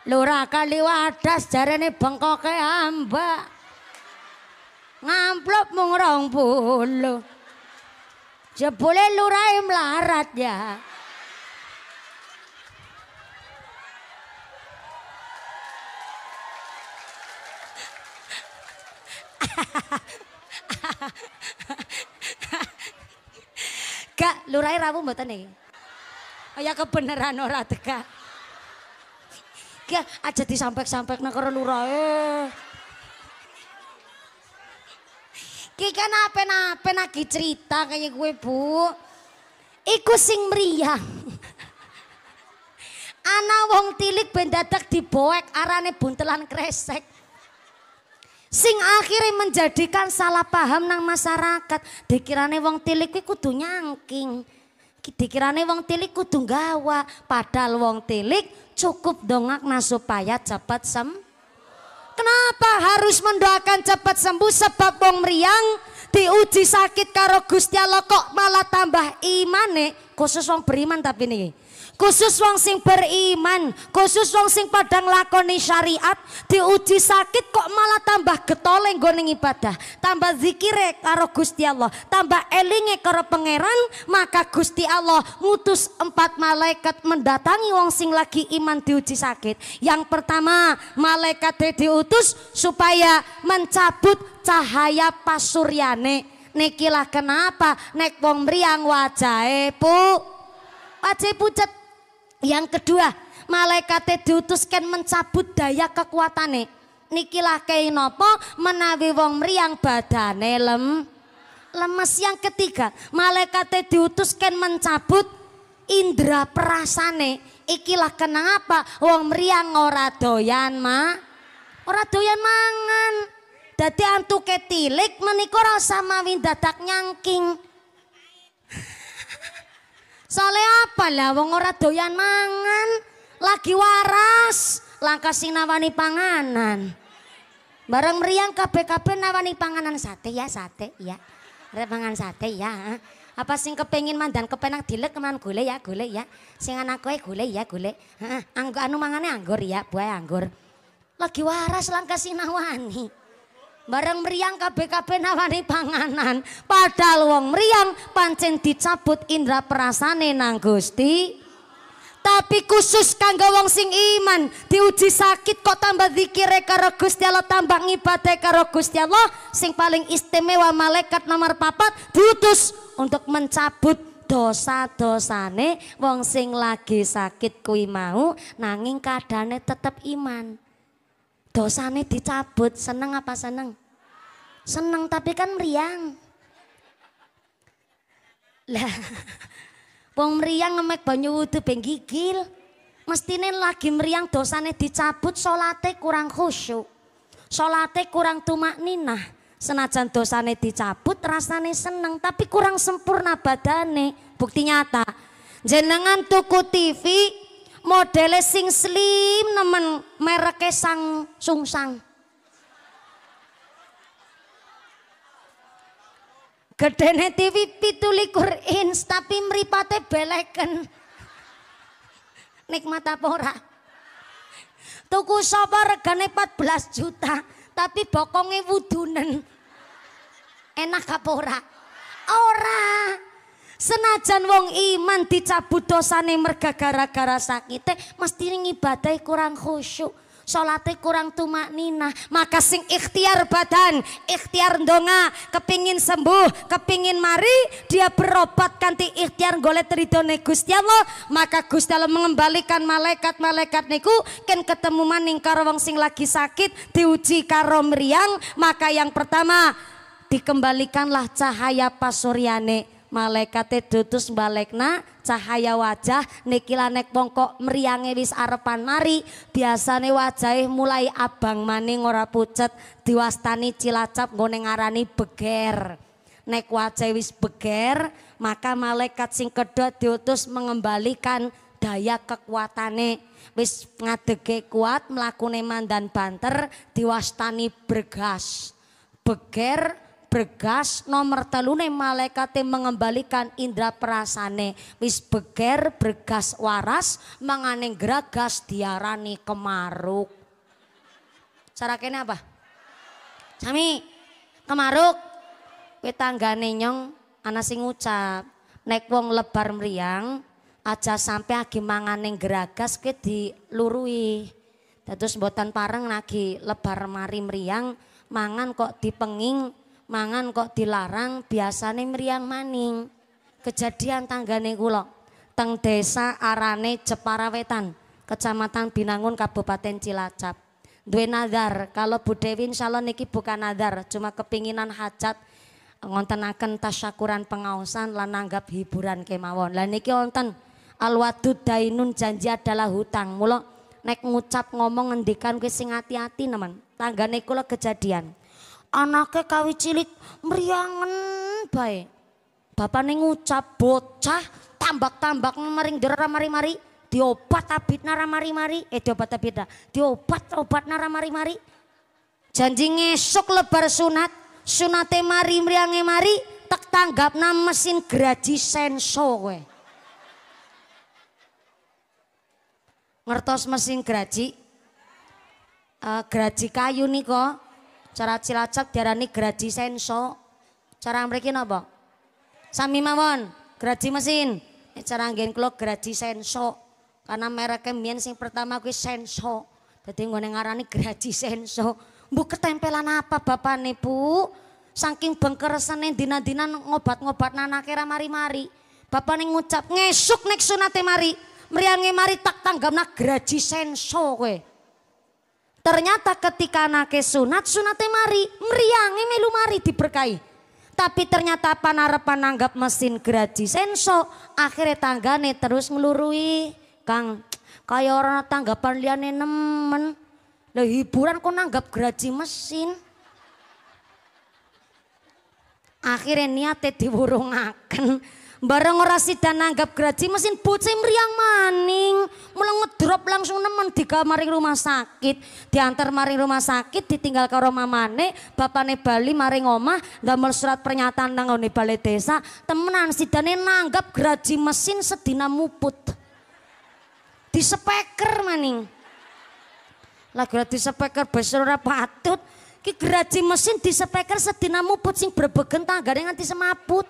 Lura kali wadas jarene bengkoke ambak ngamplop mung rong puluh jebule ya lurai e melarat ya tegak lurai rabu mboten niki. Kaya kebenaran ora tegak. Ki aja disampek-sampek nang karo lurahe. Ki kan ape apa lagi cerita kayak gue Bu. Iku sing meriang. Ana wong tilik ben dadak diboek arane buntelan kresek. Sing akhirnya menjadikan salah paham nang masyarakat. Dikirane wong tilik kuwi kudu nyangking. Dikirane wong tilik kudu gawa. Padahal wong tilik cukup dongak supaya cepat sem. Kenapa harus mendoakan cepat sembuh sebab wong meriang diuji sakit karo Gusti Allah kok malah tambah imane khusus wong beriman tapi nih khusus wong sing beriman khusus wong sing padang lakoni syariat diuji sakit kok malah tambah getole goning ibadah tambah zikire karo Gusti Allah tambah elinge karo pangeran maka Gusti Allah ngutus empat malaikat mendatangi wong sing lagi iman diuji sakit yang pertama malaikat diutus supaya mencabut cahaya pasuryane nekilah kenapa nek wong mriyang wajahe pu wajah pucet yang kedua, malaikat diutuskan mencabut daya kekuatane. Nikilah lakai nopo menawi wong meriang badane lem lemes yang ketiga malaikat diutuskan mencabut indera perasane ikilah kenapa wong meriang ora doyan ma ora doyan mangan dadi antuke tilik menika rasa mawin dadak nyangking Soalnya apa lah wong ora doyan mangan, lagi waras, langkah sing nawani panganan. Bareng meriang kabeh nawani panganan sate ya, sate ya. Rebangan sate ya. Apa sing kepengin mandan kepenak dilek keman gule ya, gule ya. Sing anak kowe gule ya, gule. Heeh, anggo anu mangane anggur ya, buah anggur. Lagi waras langkah sing nawani. Bareng meriang KBKB nawani panganan. Padahal wong meriang pancen dicabut indra perasane nang Gusti. Tapi khusus kanggo wong sing iman diuji sakit kok tambah zikir karo Gusti Allah tambah ngibadah karo Gusti Allah sing paling istimewa malaikat nomor papat diutus untuk mencabut dosa-dosane wong sing lagi sakit kuwi mau nanging kadane tetep iman dosane dicabut, seneng apa seneng? Seneng tapi kan meriang. Lah, wong meriang ngemek banyu wudhu ben gigil. Mestine lagi meriang dosane dicabut, salate kurang khusyuk. Salate kurang tumak ninah. Senajan dosane dicabut, rasane seneng tapi kurang sempurna badane. Bukti nyata, jenengan tuku TV modele sing slim nemen mereke sang sungsang gedene TV pitulikur inch tapi meripate beleken nikmat apa tuku sapa regane 14 juta tapi bokonge wudunen enak apa ora ora Senajan wong iman dicabut dosane merga gara-gara sakite, mesti ngibadahi kurang khusyuk. sholatnya kurang tumak nina, maka sing ikhtiar badan, ikhtiar ndonga, kepingin sembuh, kepingin mari, dia berobat kanti ikhtiar golek tridone Gusti Allah, maka Gusti Allah mengembalikan malaikat-malaikat niku ken ketemu maning karo wong sing lagi sakit diuji karo mriyang, maka yang pertama dikembalikanlah cahaya pasuryane Malaikat e dutus balekna cahaya wajah nikilanek pongkok meriange wis arepan mari biasane wajahe mulai abang maning ora pucet diwastani cilacap nggone ngarani beger nek wajah wis beger maka malaikat sing kedua diutus mengembalikan daya kekuatane wis ngadege kuat mlakune mandan banter diwastani bergas beger bergas nomor telune yang mengembalikan indera perasane wis beger bergas waras menganing geragas diarani kemaruk kene apa Kami kemaruk kowe tanggane nyong ana sing ngucap nek wong lebar meriang aja sampai agi mangane geragas kowe dilurui terus mboten pareng lagi lebar mari meriang mangan kok dipenging mangan kok dilarang biasane meriang maning. Kejadian tanggane kula teng desa arane Jepara Wetan, Kecamatan Binangun Kabupaten Cilacap. Duwe nadar, kalau Bu Dewi insyaallah niki bukan nadar, cuma kepinginan hajat ngontenaken tasyakuran pengawasan lan nanggap hiburan kemawon. Lah niki wonten alwadud dainun janji adalah hutang. Mula nek ngucap ngomong ngendikan kuwi sing ati-ati nemen. Tanggane kula kejadian. Anaknya kawi cilik meriangen bapak nih ngucap bocah tambak-tambak maring dera mari-mari diobat tabit nara mari-mari eh diobat tabit diobat obat nara mari-mari janji ngesuk lebar sunat sunate mari mriange mari tak tanggap nama mesin geraji senso we ngertos mesin geraji, uh, eh, geraji kayu nih kok Cara Cilacap diarani geraji senso. Cara mriki napa? Sami mawon, geraji mesin. cara ngen kula geraji senso. Karena mereknya mien sing pertama gue senso. Dadi nggone ngarani geraji senso. Bu ketempelan apa bapak nih bu? Saking bengkeresane dina-dina ngobat-ngobat nanakera mari-mari. Bapak nih ngucap ngesuk nek sunate mari. meriangnya mari tak tanggap nak geraji senso gue. Ternyata ketika anaknya sunat, sunatnya mari, meriangi melu mari diberkahi. Tapi ternyata panarapan anggap mesin graji senso, akhirnya tanggane terus ngelurui. Kang, kayak orang tanggapan liane nemen. Lah hiburan kok nanggap graji mesin. Akhirnya niatnya diwurungaken. Bareng ora sida anggap geraji mesin bucim riang maning. mulai ngedrop langsung nemen di kamar rumah sakit. Diantar maring rumah sakit ditinggal karo mamane, bapane Bali maring omah ndamel surat pernyataan nang ngone balai desa. Temenan sidane nanggap geraji mesin sedina muput. Di speaker maning. Lagi di speaker besar ora patut. Ki graji mesin di speaker sedina muput sing berbegen tanggane nganti semaput.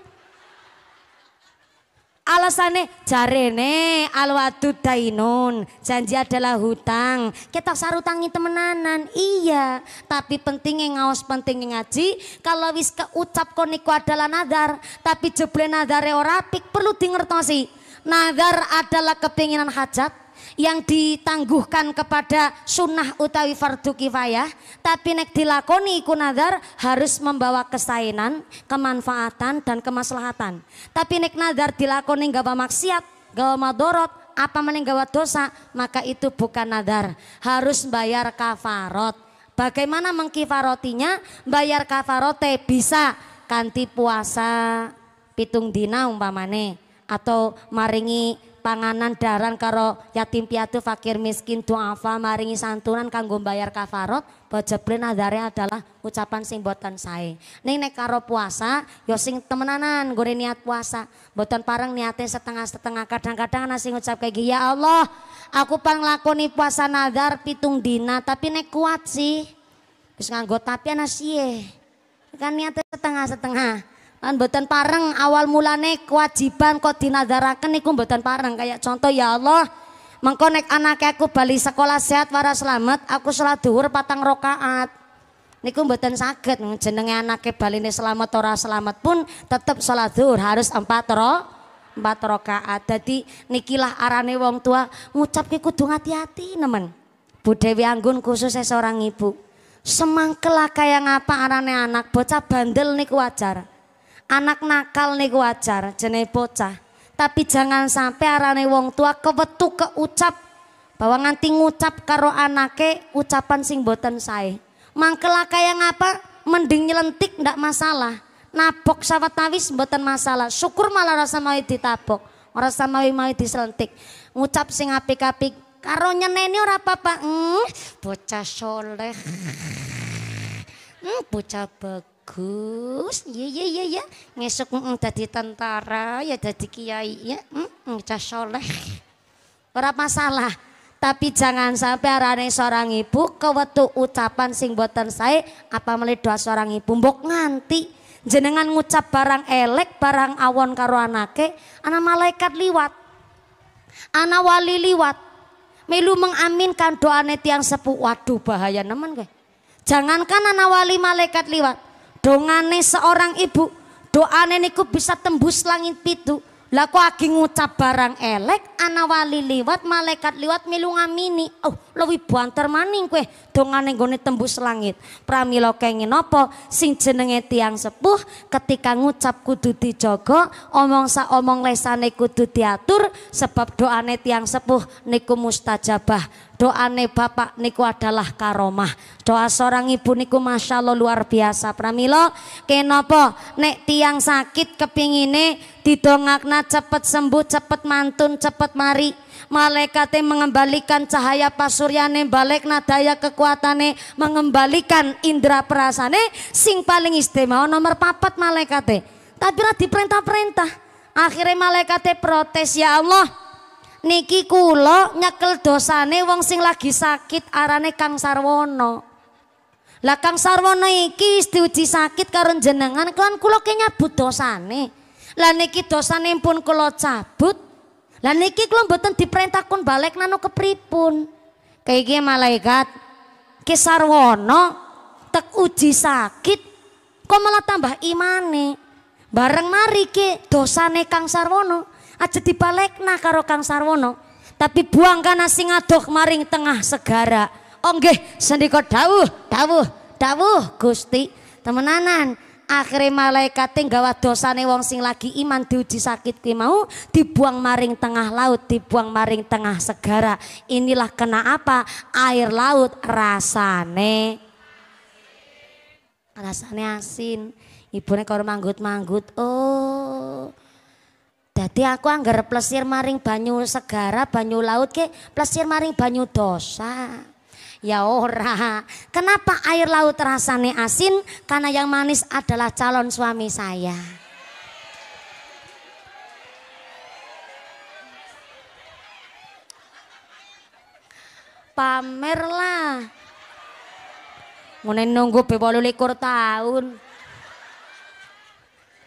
Alasannya jarene alwadu dainun. Janji adalah hutang. Kita sarutangi temenanan. Iya. Tapi pentingnya ngawas pentingnya ngaji. Kalau wis keucap koniku adalah nadar. Tapi jeble nadare ora pik perlu dingertosi. Nadar adalah kepinginan hajat yang ditangguhkan kepada sunnah utawi fardu kifayah tapi nek dilakoni iku nazar harus membawa kesainan kemanfaatan dan kemaslahatan tapi nek nadar dilakoni bawa maksiat gawa madorot apa meneng gawa dosa maka itu bukan nadar, harus bayar kafarot bagaimana mengkifarotinya bayar kafarote bisa kanti puasa pitung dina umpamane atau maringi panganan daran karo yatim piatu fakir miskin duafa maringi santunan kanggo bayar kafarot bojeblen adare adalah ucapan sing boten sae ning nek karo puasa yo ya sing temenanan gore niat puasa boten parang niate setengah-setengah kadang-kadang ana sing ngucap kayak ya Allah aku pang lakoni puasa nadar pitung dina tapi nek kuat sih wis nganggo tapi ana siye kan niate setengah-setengah Kan mboten pareng awal mulane kewajiban kok dinadaraken niku mboten pareng kayak contoh ya Allah mengko nek anak aku bali sekolah sehat waras selamat aku salat duhur patang rokaat niku mboten saged jenenge anake baline selamat ora selamat pun tetep salat duhur harus empat ro empat rokaat jadi nikilah arane wong tua ngucap ki kudu hati-hati nemen Bu Dewi Anggun khusus seorang ibu semangkelah kayak ngapa arane anak bocah bandel niku wajar anak nakal nih wajar jenenge bocah. Tapi jangan sampai arane wong tua kewetu keucap bahwa nganti ngucap karo anake ucapan sing boten sae. Mangkelah kaya ngapa mending nyelentik ndak masalah. Nabok sawat tawis boten masalah. Syukur malah rasa mau ditabok, rasa samawi mau diselentik. Ngucap sing apik-apik karo nyeneni ora apa-apa. Hmm, bocah soleh. Hmm, bocah bagus bagus. Iya iya iya ya. Ngesuk mm, jadi tentara ya jadi kiai ya. Mm, sholeh. Mm, soleh. salah, masalah. Tapi jangan sampai arane seorang ibu kewetu ucapan sing boten saya apa mele doa seorang ibu mbok nganti jenengan ngucap barang elek barang awon karo anake ana malaikat liwat anak wali liwat melu mengaminkan doa neti yang sepuh waduh bahaya nemen ke jangankan ana wali malaikat liwat dongane seorang ibu doane niku bisa tembus langit pitu lah kok ngucap barang elek ana wali liwat malaikat liwat milu ngamini oh luwih banter maning kue dongane nggone tembus langit. Pramilo kengin napa sing jenenge tiang sepuh ketika ngucap kudu dijaga, omong sa omong lesane kudu diatur sebab doane tiang sepuh niku mustajabah. Doane bapak niku adalah karomah. Doa seorang ibu niku masya Allah luar biasa. Pramila kenapa nek tiang sakit kepingine didongakna cepet sembuh, cepet mantun, cepet mari. Malaikat mengembalikan cahaya pasuryane balik nadaya kekuatane mengembalikan indera perasane sing paling istimewa nomor papat malaikat. tapi ora diperintah-perintah akhirnya malaikat protes ya Allah niki kulo nyekel dosane wong sing lagi sakit arane Kang Sarwono lah Kang Sarwono iki diuji sakit karun jenengan kan kulo ke dosane lah niki dosane pun kulo cabut lah niki kula mboten diperintahkan balik nano kepripun. Kayak gini malaikat. Kisarwono tek uji sakit kok malah tambah imane. Bareng mari ki dosane Kang Sarwono aja dibalekna karo Kang Sarwono. Tapi buang kana sing adoh maring tengah segara. Oh nggih sendika dawuh, dawuh, dawuh Gusti. Temenanan akhirnya malaikate dosa dosane wong sing lagi iman diuji sakit ki mau dibuang maring tengah laut, dibuang maring tengah segara. Inilah kena apa? Air laut rasane rasane asin. ibu Ibune karo manggut-manggut. Oh. jadi aku anggar plesir maring banyu segara, banyu laut ke plesir maring banyu dosa. Ya ora. Kenapa air laut rasanya asin? Karena yang manis adalah calon suami saya. Pamerlah. Mune nunggu be 18 tahun.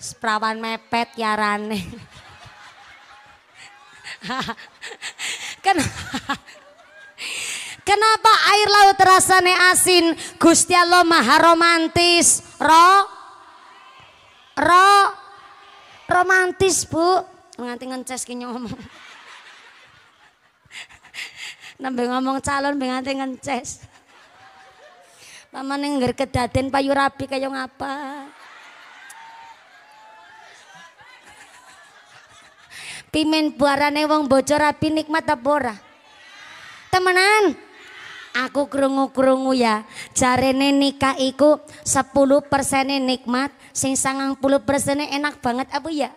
Seprawan mepet ya rane, Kenapa? Kenapa air laut rasane asin? Gusti Allah maha romantis. Ro Ro romantis, Bu. Nganti ngences ki ngomong. Nambe ngomong calon ben nganti ngences. Paman ngger kedaden payu rapi kaya ngapa? Pimen buarane wong bocor rapi nikmat apa ora? Temenan aku krungu-krungu ya jarene nikah iku 10 persennya nikmat sing sangang puluh persen enak banget abu ya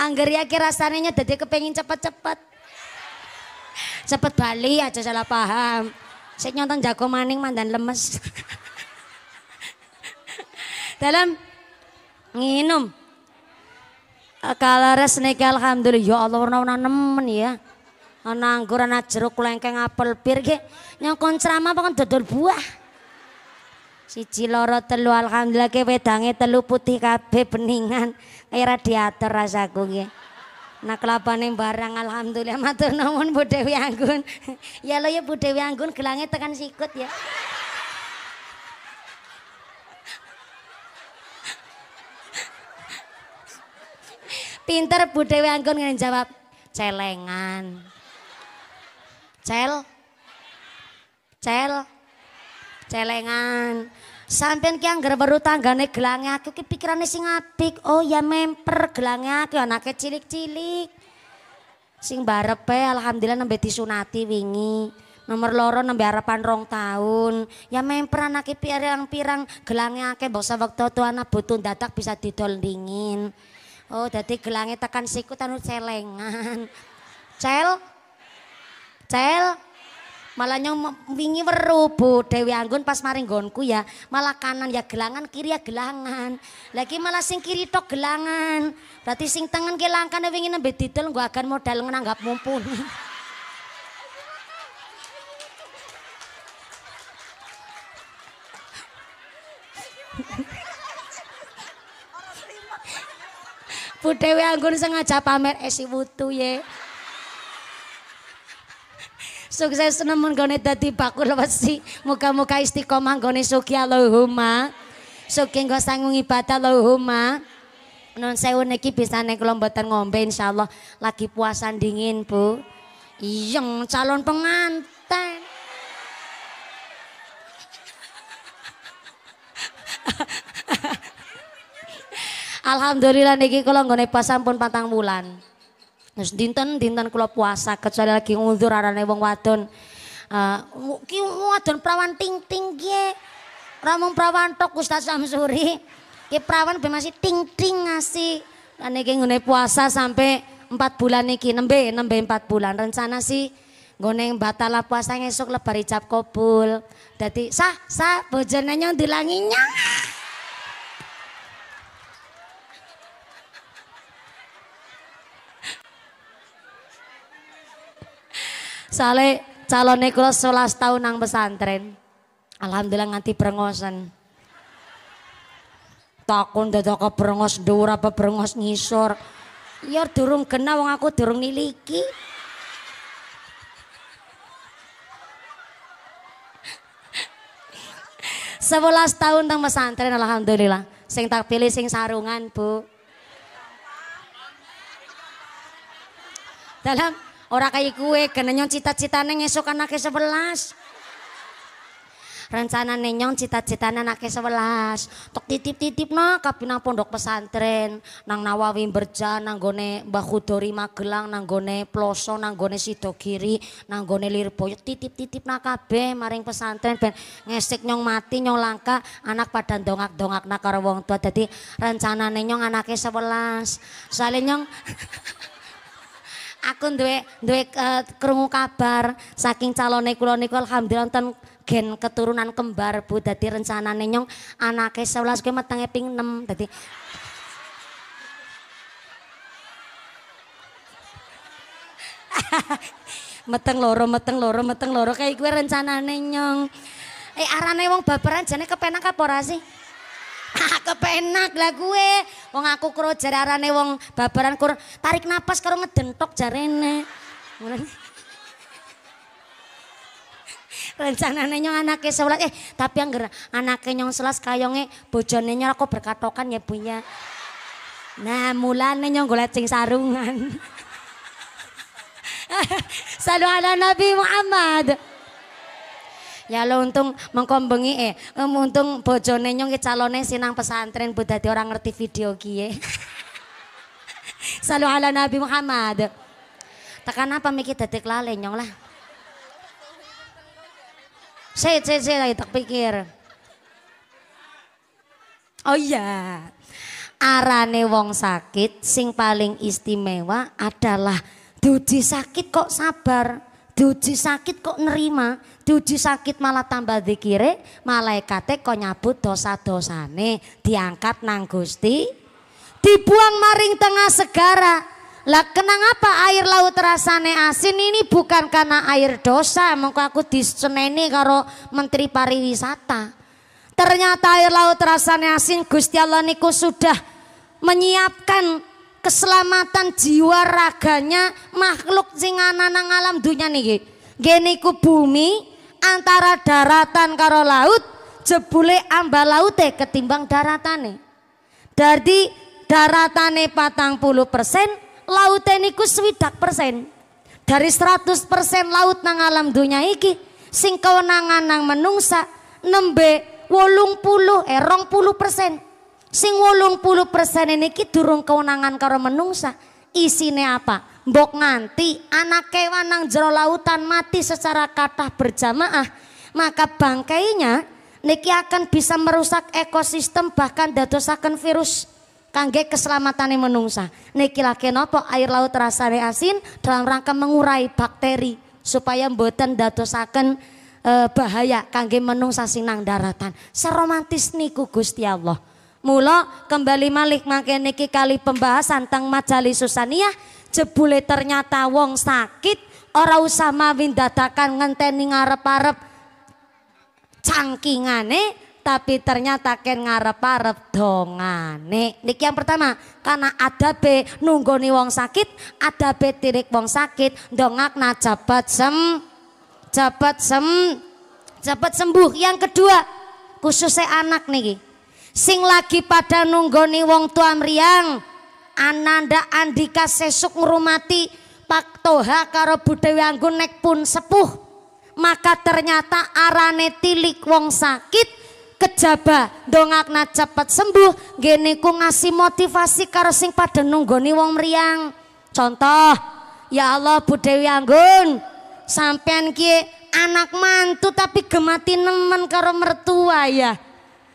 Angger ya rasanya jadi kepengin cepet-cepet. Cepet bali aja salah paham. Saya nyonton jago maning mandan lemes. Dalam nginum Eh, Kalares niki alhamdulillah ya Allah warna nemen ya. Ana anggur jeruk lengkeng apel bir yang Nyongkon ceramah pokoke kan dodol buah. Cici loro telu alhamdulillah ke wedange telu putih kabeh beningan. kayak radiator rasaku nggih. Nah kelapane barang alhamdulillah matur nuwun Bu Anggun. ya lo ya Budewi Anggun gelangnya tekan sikut ya. Pinter Bu Dewi Anggun ngene jawab, celengan. Cel. Cel. Celengan. Sampeyan ki anggar weru tanggane gelangnya. aku ki pikirane sing apik. Oh ya memper gelangnya aku anake cilik-cilik. Sing barepe alhamdulillah nembe disunati wingi. Nomor loro nembe harapan rong tahun. Ya memper anake pirang-pirang gelange akeh mbok sawektu tuana butuh dadak bisa didol dingin. Oh, jadi gelangnya tekan siku tanu celengan. Cel. Cel. Malah nyong wingi weru Dewi Anggun pas maring gonku ya, malah kanan ya gelangan, kiri ya gelangan. Lagi malah sing kiri tok gelangan. Berarti sing tangan ki langkane wingi nembe didel gua akan modal nanggap mumpuni. Thank you. Bu Dewi Anggun sengaja pamer esi wutu ye. Sukses nemen gone dadi bakul wesi. Muga-muga istiqomah gone suki Allahumma. Suki nggo sangung ibadah Allahumma. Non sewu niki bisa nek kula mboten ngombe insyaallah lagi puasa dingin, Bu. Iyeng calon pengantin. Alhamdulillah niki kula nggone puasa pun patang wulan. Terus dinten-dinten kula puasa kecuali lagi ngundur arane wong wadon. Uh, ki wadon prawan ting-ting ki. Ora mung prawan tok Ustaz Samsuri. Ki prawan be masih ting-ting ngasih. Lan niki nggone puasa sampai empat bulan niki nembe nembe empat bulan. Rencana sih nggone batalah puasa esuk lebar ijab kabul. Dadi sah sah bojone nyong dilanginya. Soale calon kula 11 tahun nang pesantren. Alhamdulillah nganti perengosan. Takun dadak perengos dhuwur apa brengos ngisor. Ya durung kena wong aku durung niliki. Sebelas tahun tang pesantren alhamdulillah. Sing tak pilih sing sarungan, Bu. Dalam Orang kayak kue, kena nyong cita-citane ngesuk ke sebelas. Rencana nenyong cita-citane anaknya sebelas. Tok titip-titip na kapinang pondok pesantren. Nang nawawi berja, nang gone Mbah makelang, Magelang, nang gone Ploso, nang gone kiri, nang gone Lirboyo. Titip-titip na kabe maring pesantren. Ben ngesek nyong mati, nyong langka. Anak pada dongak-dongak na karo tua. Jadi rencana nenyong ke sebelas. Soalnya nyong... aku duwe duwe uh, krungu kabar saking calone kula niku alhamdulillah wonten gen keturunan kembar Bu dadi rencanane nyong anake 11 kuwi metenge ping 6 dadi meteng loro meteng loro meteng loro kayak gue rencanane nyong eh arane wong baperan jane kepenak apa ora sih kepenak lah gue. Wong aku kro jararane wong babaran kur tarik napas karo ngedentok jarene. rencanane nyong anaknya sebelah eh tapi angger anaknya nyong selas kayonge bojone nyong aku berkatokan ya punya nah mulane nyong golek sarungan Salam ala Nabi Muhammad. Ya lo untung mengkombengi eh. Um, untung bojone nyong calone sinang pesantren buat dadi orang ngerti video kie. Eh. Salu ala Nabi Muhammad. Tekan apa mikir detik lale nyong lah. Saya, saya, saya lagi tak pikir. Oh iya. Arane wong sakit sing paling istimewa adalah duji sakit kok sabar diuji sakit kok nerima, diuji sakit malah tambah dikire, malaikate kok nyabut dosa-dosane, diangkat nang Gusti, dibuang maring tengah segara. Lah kenapa air laut rasane asin ini bukan karena air dosa, mengko aku diseneni karo Menteri Pariwisata. Ternyata air laut rasane asin Gusti Allah niku sudah menyiapkan keselamatan jiwa raganya makhluk sing ana nang alam dunya niki. Geniku bumi antara daratan karo laut jebule ambal laute ketimbang daratane. Dadi daratane patang puluh persen, laute niku swidak persen. Dari seratus persen laut nang alam dunia iki, sing kewenangan nang menungsa, nembe wolung puluh, eh rong puluh persen. Sing puluh persen ini ki durung kewenangan karo menungsa. Isine apa? Mbok nganti anak kewan nang jero lautan mati secara kata berjamaah, maka bangkainya niki akan bisa merusak ekosistem bahkan dadosaken virus kangge keselamatan menungsa. Niki lagi nopo air laut rasane asin dalam rangka mengurai bakteri supaya mboten dadosaken e, bahaya kangge menungsa sing nang daratan. Seromantis niku Gusti Allah. Mula kembali malik makin niki kali pembahasan tentang majali susaniah jebule ternyata wong sakit ora usah mawin dadakan ngenteni ngarep-arep cangkingane tapi ternyata ken ngarep-arep dongane. Niki yang pertama, karena ada B nunggoni wong sakit, ada B tirik wong sakit, dongak dongakna jabat sem jabat sem jabat sembuh. Yang kedua, khususnya anak niki sing lagi pada nunggoni wong tua mriyang Ananda Andika sesuk ngrumati Pak Toha karo Budewi Anggun nek pun sepuh maka ternyata arane tilik wong sakit kejaba dongakna cepat sembuh gini ku ngasih motivasi karo sing pada nunggoni wong mriyang contoh ya Allah Budewi Anggun sampean ki anak mantu tapi gemati nemen karo mertua ya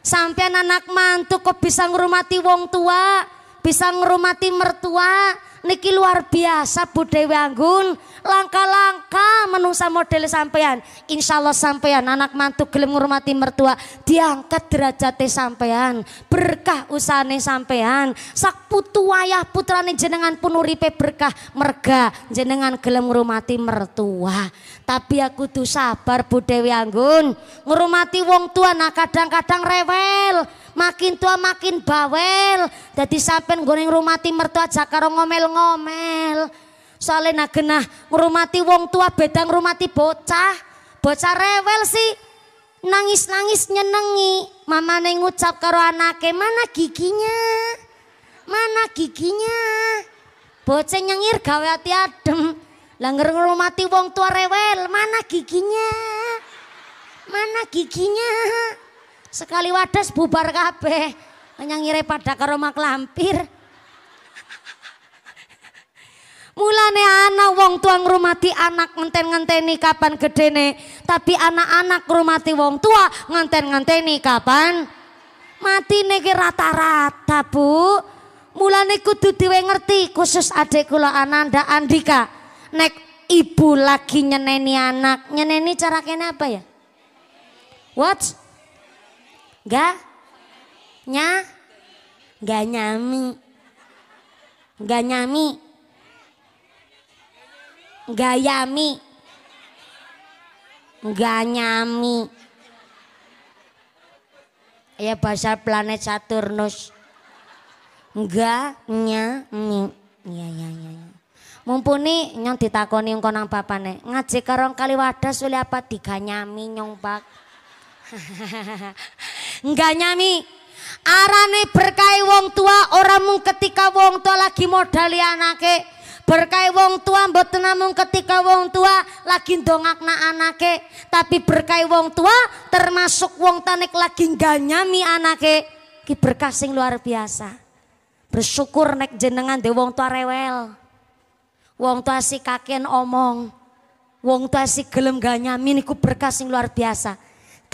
Sampai anak mantu kok bisa ngurumati wong tua, bisa ngurumati mertua, niki luar biasa Bu Dewi Anggun langkah-langkah menungsa model sampean Allah sampean anak mantu gelem mertua diangkat derajatnya sampean berkah usahane sampean sak putu wayah putrane jenengan pun berkah merga jenengan gelem mertua tapi aku tuh sabar Bu Dewi Anggun ngurmati wong tua nah kadang-kadang rewel makin tua makin bawel. Jadi sampai goreng rumati mertua aja ngomel-ngomel. Soalnya nak genah ngurumati wong tua beda rumati bocah. Bocah rewel sih. Nangis-nangis nyenengi. neng ngucap karo anake, "Mana giginya? Mana giginya?" Bocah nyengir gawe hati adem. Lah ngurumati wong tua rewel, "Mana giginya?" Mana giginya? Sekali wadas bubar kabeh. Nyangire pada karo maklampir. Mulane anak wong tua ngrumati anak ngenten-ngenteni kapan gedene, tapi anak-anak ngrumati wong tua ngenten-ngenteni kapan mati ki rata-rata, Bu. Mulane kudu diwe ngerti khusus adek kula Ananda Andika. Nek ibu lagi nyeneni anak, nyeneni cara kene apa ya? What? Gak? Nya? Gak nyami. Gak nyami. Gak yami. Gak nyami. Ya bahasa planet Saturnus. Gak nyami. Iya, iya, iya. Ya. Mumpuni nyong ditakoni yang konang bapane. Ngaji karong kali wadah sulit apa tiga nyami nyong bak. Enggak nyami. Arane berkai wong tua orang mung ketika wong tua lagi modali anake. Berkai wong tua mboten namung ketika wong tua lagi dongak na anake, tapi berkai wong tua termasuk wong tanek lagi nyami anake. Ki berkasing luar biasa. Bersyukur nek jenengan de wong tua rewel. Wong tua si kakek omong. Wong tua si gelem nyami niku berkah berkasing luar biasa.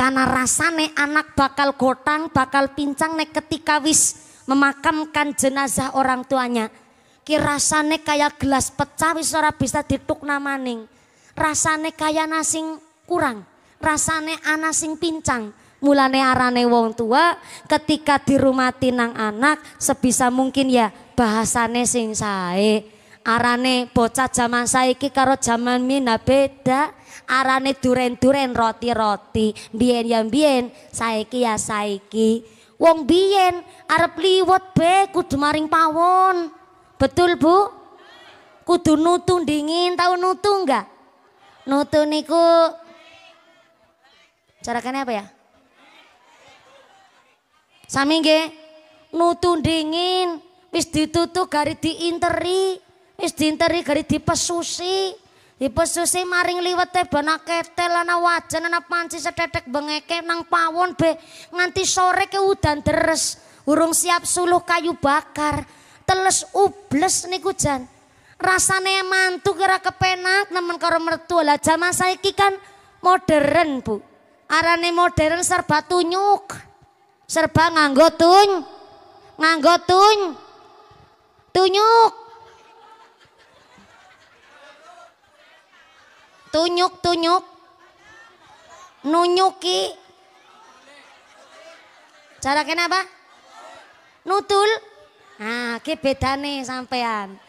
Karena rasane anak bakal gotang, bakal pincang nek ketika wis memakamkan jenazah orang tuanya. rasane kayak gelas pecah wis ora bisa ditukna maning. Rasane kaya nasing kurang, rasane ana sing pincang. Mulane arane wong tua ketika dirumati nang anak sebisa mungkin ya bahasane sing sae. Arane bocah zaman saiki karo zaman mina beda arane duren-duren roti-roti bien yang biyen saiki ya saiki wong bien arep liwat be kudu maring pawon betul Bu kudu nutu dingin tahu nutu enggak nutu niku carakannya apa ya sami nge nutu dingin wis tutu gari diinteri wis diinteri gari dipesusi Ibu Susi maring liwete bana ketel ana wajan ana panci bengeke nang pawon be nganti sore ke udan deres urung siap suluh kayu bakar teles ubles niku jan rasane mantu kira kepenak nemen karo mertua lah zaman saiki kan modern bu arane modern serba tunyuk serba nganggo tuny nganggo tuny tunyuk Tunyuk-tunyuk. Nunyuki. Cara kenapa? Nutul. Nah, ki nih sampean.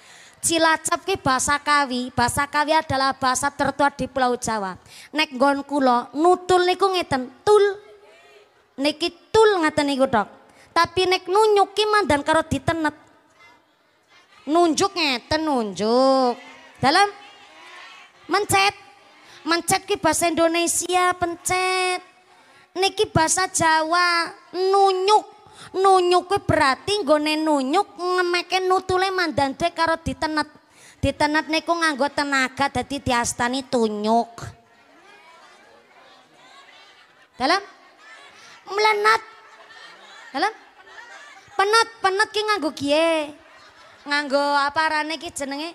Cilacap ki bahasa Kawi. Bahasa Kawi adalah bahasa tertua di Pulau Jawa. Nek gon kulo, nutul niku ngeten, tul. Niki tul ngaten niku, Dok. Tapi nek nunyuki mandan karo ditenet. Nunjuk ngeten nunjuk. Dalam mencet Mencet ki bahasa Indonesia, pencet. Niki bahasa Jawa, nunyuk. Nunyuk kue berarti nggone nunyuk ngemeke nutule mandandwe karo ditenet. Ditenet niku nganggo tenaga dadi diastani tunyuk. Dalam? Melenat. Dalam? Penat, penat ki nganggo gie. Nganggo apa rane ki jenenge?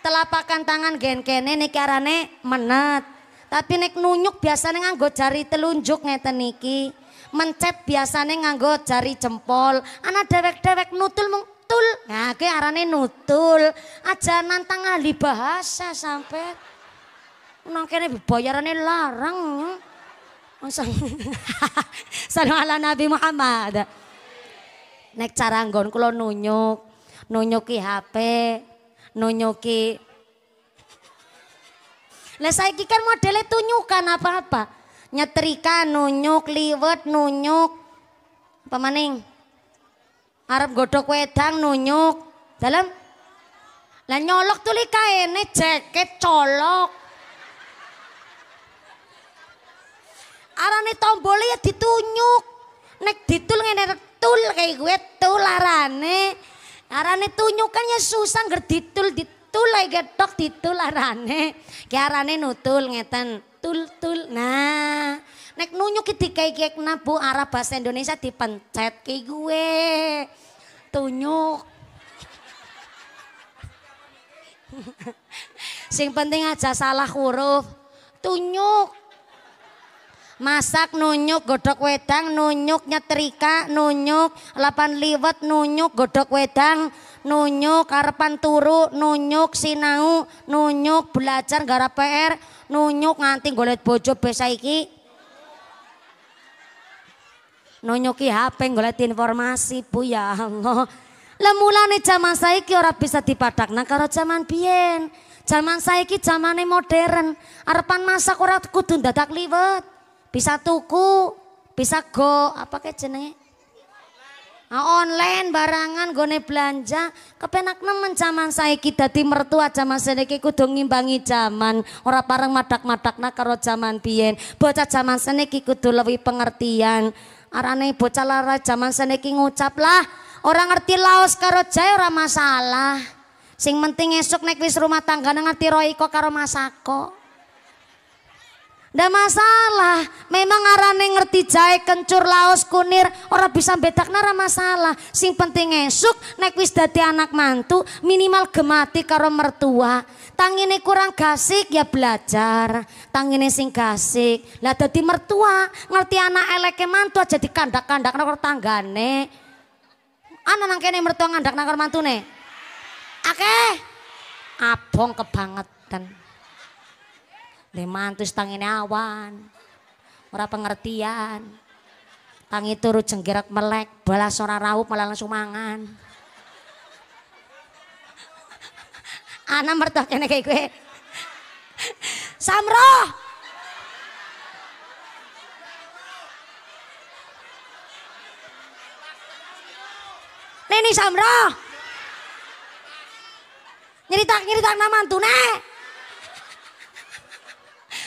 telapakan tangan gen kene niki arane menet. Tapi nek nunjuk biasanya nganggo jari telunjuk ngeten niki. Mencet biasane nganggo jari jempol. Anak dewek-dewek nutul mung tul. Nah, arane nutul. Aja nantang ahli bahasa sampe. nangkene kene bayarane larang. Salam ala Nabi Muhammad. Nek cara nggon kula nunjuk, nunjuki HP, nonyoke. Lah saiki kan modelnya tunyukan apa-apa. Nyetrika nunyuk, liwet nunyuk. Apa maning? Arab godok wedang nunyuk. Dalam? Lah nyolok tuli kaene jaket colok. Arane tombole ya ditunyuk. Nek ditul ngene tul kayak gue tul arane. Arane tunyukannya susah ngerditul ditul lagi getok ditul arane. Ki arane nutul ngeten tul tul. Nah, nek nunyu kayak kayak nabu arah bahasa Indonesia dipencet ki gue. Tunyuk. Sing penting aja salah huruf. Tunyuk masak nunyuk godok wedang nunyuk nyetrika nunyuk lapan liwet nunyuk godok wedang nunyuk karepan turu nunyuk sinau nunyuk belajar gara PR nunyuk nganti golet bojo besa iki nunyuki HP golet informasi Bu ya Allah lemulane zaman saiki ora bisa dipadakna karo zaman biyen zaman saiki zamane modern arepan masak ora kudu dadak liwet bisa tuku, bisa go, apa kayak jenenge? Nah, online barangan gone belanja kepenak nemen zaman kita dadi mertua zaman seniki kudu ngimbangi zaman parang matak madak nak karo zaman biyen bocah zaman seniki kudu lebih pengertian arane bocah lara zaman seniki ngucap lah orang ngerti laos karo cair orang masalah sing penting esok nek wis rumah tangga ngerti roiko karo masako Ndak masalah, memang arane ngerti jahe kencur laos kunir, ora bisa bedak nara masalah. Sing penting esuk nek wis dadi anak mantu minimal gemati karo mertua. Tangine kurang gasik ya belajar, tangine sing gasik. Lah dadi mertua, ngerti anak eleke mantu aja dikandak-kandak karo tanggane. Ana nang kene mertua ngandak nang karo mantune. Akeh. Abong kebangetan. Lemantus tangine awan. Ora pengertian. Tangi turu jenggerak melek, balas ora raup malah langsung mangan. Anak mertua kene kayak gue. Samro. Nini Samro, Nyeritak-nyeritak nama nek.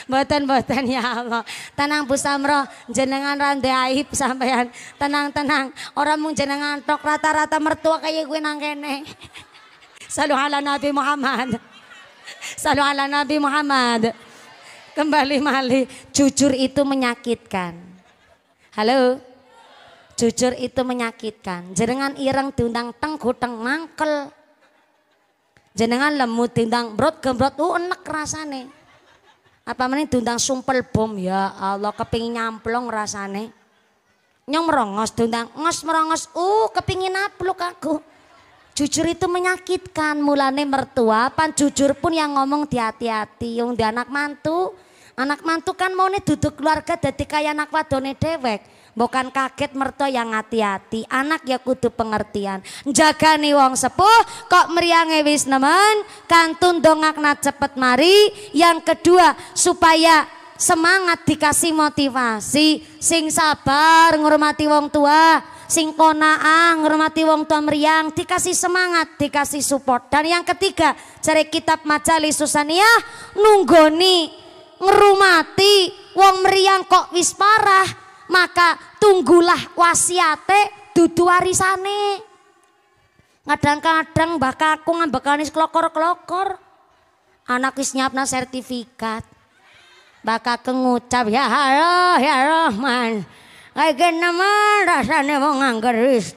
Boten boten ya Allah. Tenang Bu Samro, jenengan rande aib sampean. Tenang-tenang, orang mung jenengan tok rata-rata mertua kayak gue nang kene. Salu ala Nabi Muhammad. Salu ala Nabi Muhammad. Kembali mali, jujur itu menyakitkan. Halo? Jujur itu menyakitkan. Jenengan ireng diundang teng mangkel jenengan lemu tindang brot gembrot uh enek rasane apa meneh diundang sumpel bom ya Allah kepingin nyamplong rasane. Nyong merongos diundang ngos merongos. Uh kepingin napluk aku. Jujur itu menyakitkan mulane mertua pan jujur pun yang ngomong di hati-hati yang di anak mantu. Anak mantu kan mau nih duduk keluarga jadi kayak anak wadone dewek. Bukan kaget Merto yang hati-hati, anak ya kudu pengertian. Jaga nih wong sepuh, kok meriange wis nemen, kantun dongak dongakna cepet mari. Yang kedua, supaya semangat dikasih motivasi, sing sabar ngurmati wong tua, sing konaang ngurmati wong tua meriang dikasih semangat dikasih support dan yang ketiga cari kitab majali susaniah nunggoni ngerumati wong meriang kok wis parah maka tunggulah wasiate dudu warisane. Kadang-kadang mbak kakung ambekane kelokor kelokor. Anak wis nyapna sertifikat. Mbak kakung ngucap ya halo, ya Rahman. Kayak naman rasane wong angger wis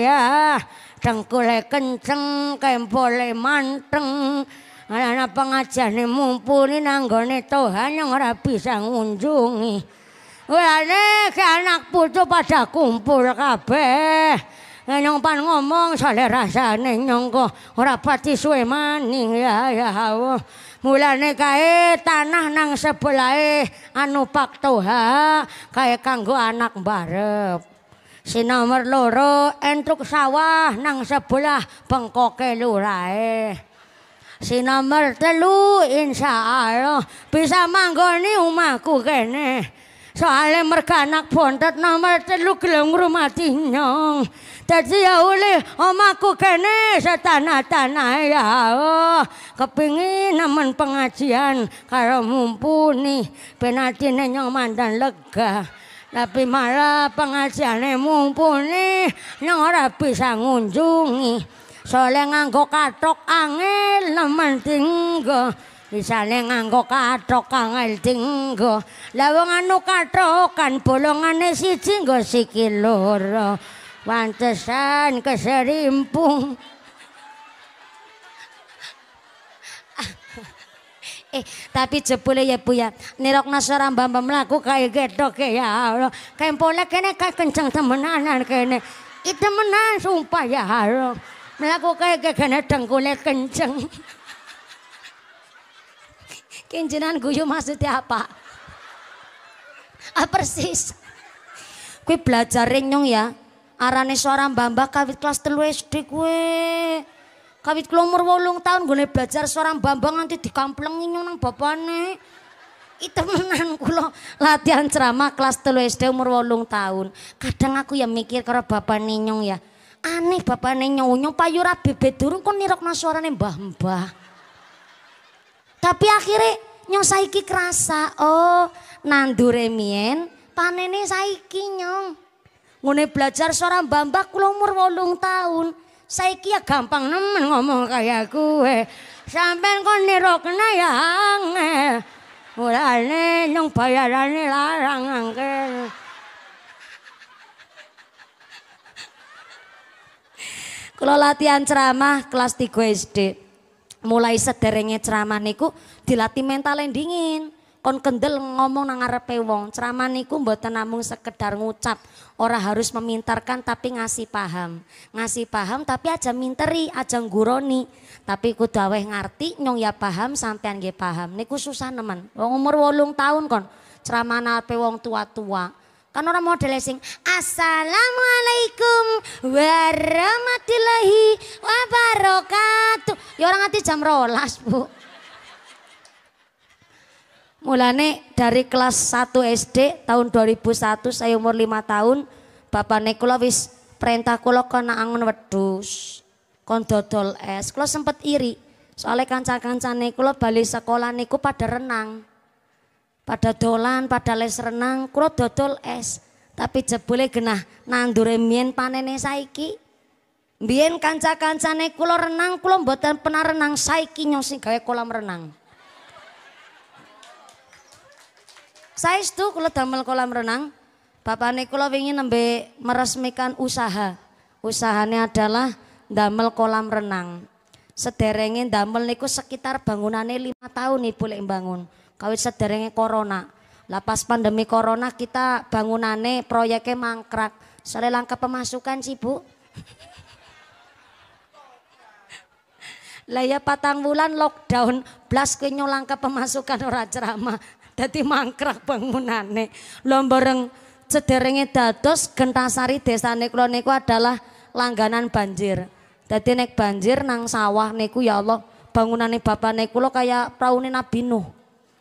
ya. Dengkule kenceng, kempole manteng. Ana pengajane mumpuni nanggone Tuhan yang ora bisa ngunjungi. Wene ke anak putu pada kumpul kabeh. Nyong pan ngomong saleh rasane nyong kok ora pati suwe maning ya Mulane kae tanah nang sebelahe anu pak toha kae kanggo anak barek. Si nomor loro entuk sawah nang sebelah bengkoke lurae. Si nomor telu insya Allah bisa manggoni umaku kene. soale merga anak bontot nomor telu gelem ngrumati nyong dadi ya oleh omaku kene setanah tanah ya oh kepingin nemen pengajian karo mumpuni ben nyong mandan lega tapi malah pengajiane mumpuni nyong ora bisa ngunjungi soale nganggo katok angin nemen tinggal Isane nganggo katok kang dinggo. Lah wong anu kathokan bolongane si tinggo si kiloro, Pantesan keserimpung. Eh, tapi jebule ya Bu ya. Nirokna sora mbamba mlaku kae gedhok e, ya Allah. pola kene kae kenceng temenanan kene. itu temenan sumpah ya Allah. Mlaku kayak kene kenceng. Kenjenan guyu maksudnya apa? Ah persis. Kue belajar nyong ya. Arane suara mbak-mbak kawit kelas telu SD kue. Kawit kula umur wolung tahun gue belajar suara mbak nanti di kampung nyong nang bapane. Itu menan kulo latihan ceramah kelas telu SD umur wolung tahun. Kadang aku yang mikir karo bapak nyong ya. Aneh bapak nyong nyong payura bebe turun durung nirok nirokno suarane mbah-mbah. Tapi akhirnya nyong saiki kerasa, oh nandure mien panene saiki nyong. Ngone belajar seorang bambak kula umur wolung tahun. Saiki ya gampang nemen ngomong kayak gue. Sampean kon niro kena ya angel. Mulane nyong bayarane larang angel. Kalau latihan ceramah kelas 3 SD mulai sederenge ceramah niku dilatih mental yang dingin kon kendel ngomong nang ngarepe wong ceramah niku mboten namung sekedar ngucap ora harus memintarkan tapi ngasih paham ngasih paham tapi aja minteri aja guroni tapi kudu aweh ngerti nyong ya paham sampean ge paham niku susah nemen wong umur wolung tahun kon ceramah nape wong tua-tua Kan orang model sing Assalamualaikum warahmatullahi wabarakatuh. Ya orang nganti jam rolas bu. Mulane dari kelas 1 SD tahun 2001 saya umur 5 tahun Bapak Nekula wis perintah kula kena angon wedus. kon dodol es. Kula sempet iri soalnya kancan kancan kula balik sekolah niku pada renang. Pada dolan, pada les renang, kula dodol es. Tapi jebule genah nandure mien panene saiki. Mbiyen kanca-kancane kula renang, kula mboten pernah renang saiki nyong sing gawe kolam renang. Saestu kula damel kolam renang. Bapakne kula ingin nembe meresmikan usaha. Usahanya adalah damel kolam renang. Sederengin damel niku sekitar bangunannya lima tahun nih boleh bangun kawit sederenge corona. Lapas pandemi corona kita bangunane proyeknya mangkrak. Sore langkah pemasukan sih bu. Lah ya patang bulan lockdown, blas kuwi langkah pemasukan orang ceramah. tadi mangkrak bangunane. lombereng sederenge dados Gentasari desa kula neku adalah langganan banjir. tadi nek banjir nang sawah neku ya Allah bangunane bapak neku lo kayak perahu Nabi Nuh.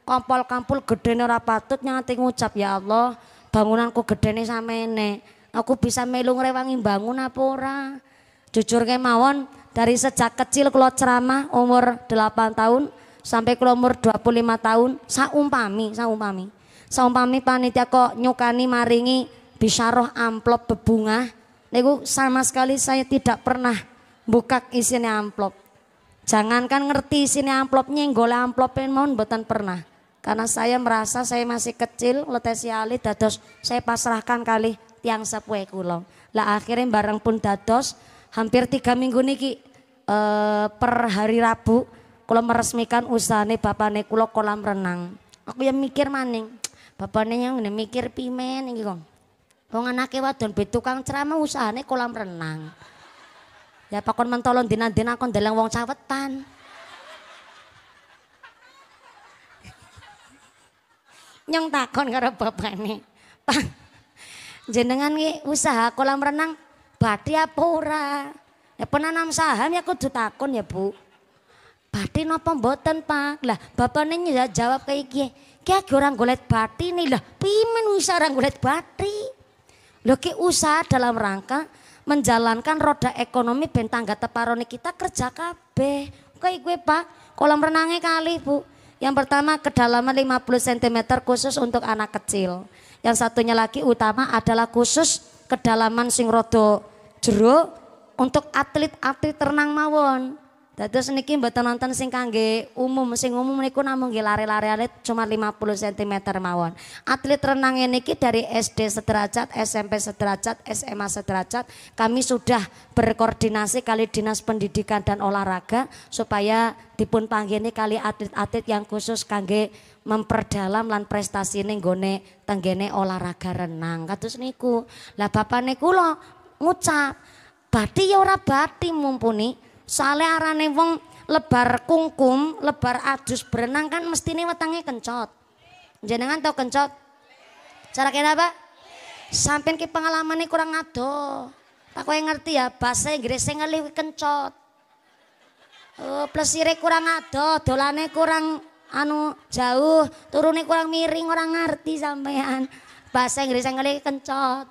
Kompul gede gedene ora patut nyanti ngucap ya Allah, bangunanku gede sama ini Aku bisa melung ngrewangi bangun apa ora? Jujur kemauan dari sejak kecil keluar ceramah umur 8 tahun sampai keluar umur 25 tahun saumpami, saumpami. Saumpami panitia kok nyukani maringi bisaroh amplop bebungah niku sama sekali saya tidak pernah buka isinya amplop. Jangankan ngerti isinya amplopnya, golek amplopin mohon buatan pernah. Karena saya merasa saya masih kecil, letesi alit dados saya pasrahkan kali tiang sepue kulo. Lah akhirnya barang pun dados hampir tiga minggu niki e, per hari Rabu kulo meresmikan usahane bapane kulo kolam renang. Aku yang mikir maning, bapane yang mikir pimen nih kong. kong anaknya wadon be tukang ceramah usahane kolam renang. Ya pakon mentolon dinan-dinan kon deleng wong cawetan. nyong takon karo ini Pak, jenengan ki usaha kolam renang badhe apa ora? Ya penanam saham ya kudu takon ya, Bu. Badhe napa mboten, Pak? Lah, bapane ya jawab kayak gini. Ki orang golet bati nih lah, pimen usaha orang golet bati. Lho ki usaha dalam rangka menjalankan roda ekonomi bentang tangga teparone kita kerja kabeh. Kayak gue Pak, kolam renangnya kali, Bu. Yang pertama kedalaman 50 cm khusus untuk anak kecil. Yang satunya lagi utama adalah khusus kedalaman sing rodo jeruk untuk atlet-atlet renang mawon. Dados niki mboten nonton sing kangge umum, sing umum niku namung nggih lari-lariane cuma 50 cm mawon. Atlet renang niki dari SD sederajat, SMP sederajat, SMA sederajat, kami sudah berkoordinasi kali Dinas Pendidikan dan Olahraga supaya dipun panggeni kali atlet-atlet yang khusus kangge memperdalam lan prestasi gone tenggene olahraga renang. Kados niku. Lah bapak niku lo ngucap, bati ya ora bati mumpuni Sale arane wong lebar kungkum, lebar adus berenang kan mestine wetenge kencot. Jenengan tau kencot? Cara kira apa? Sampeyan ki pengalamannya kurang ado. Tak yang ngerti ya bahasa Inggris ngelih kencot. Oh, plesire kurang ado, dolane kurang anu jauh, turune kurang miring, orang ngerti sampean. Bahasa Inggris ngelih kencot.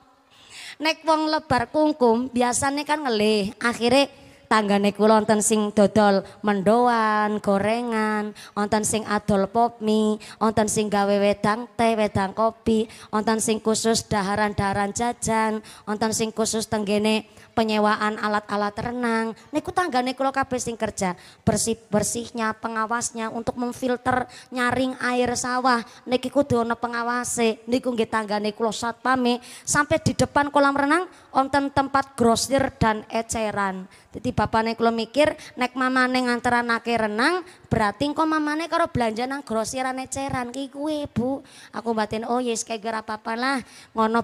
Nek wong lebar kungkum biasanya kan ngelih, akhirnya tanggane kula wonten sing dodol mendoan, gorengan, wonten sing adol popmi, wonten sing gawe wedang teh, wedang kopi, wonten sing khusus daharan-daharan jajan, wonten sing khusus tenggene penyewaan alat-alat renang. Niku tangga, kula kabeh sing kerja, bersih-bersihnya, pengawasnya untuk memfilter nyaring air sawah. Niki kudu ana pengawase. Niku nggih tanggane kula satpame sampai di depan kolam renang onten tempat grosir dan eceran. Jadi bapak niku mikir, nek mama neng mamane nganteranake renang, berarti kok mamane karo belanja nang grosiran eceran ki kuwe, Bu. Aku batin, oh yes, kayak apa ngono lah. Ngono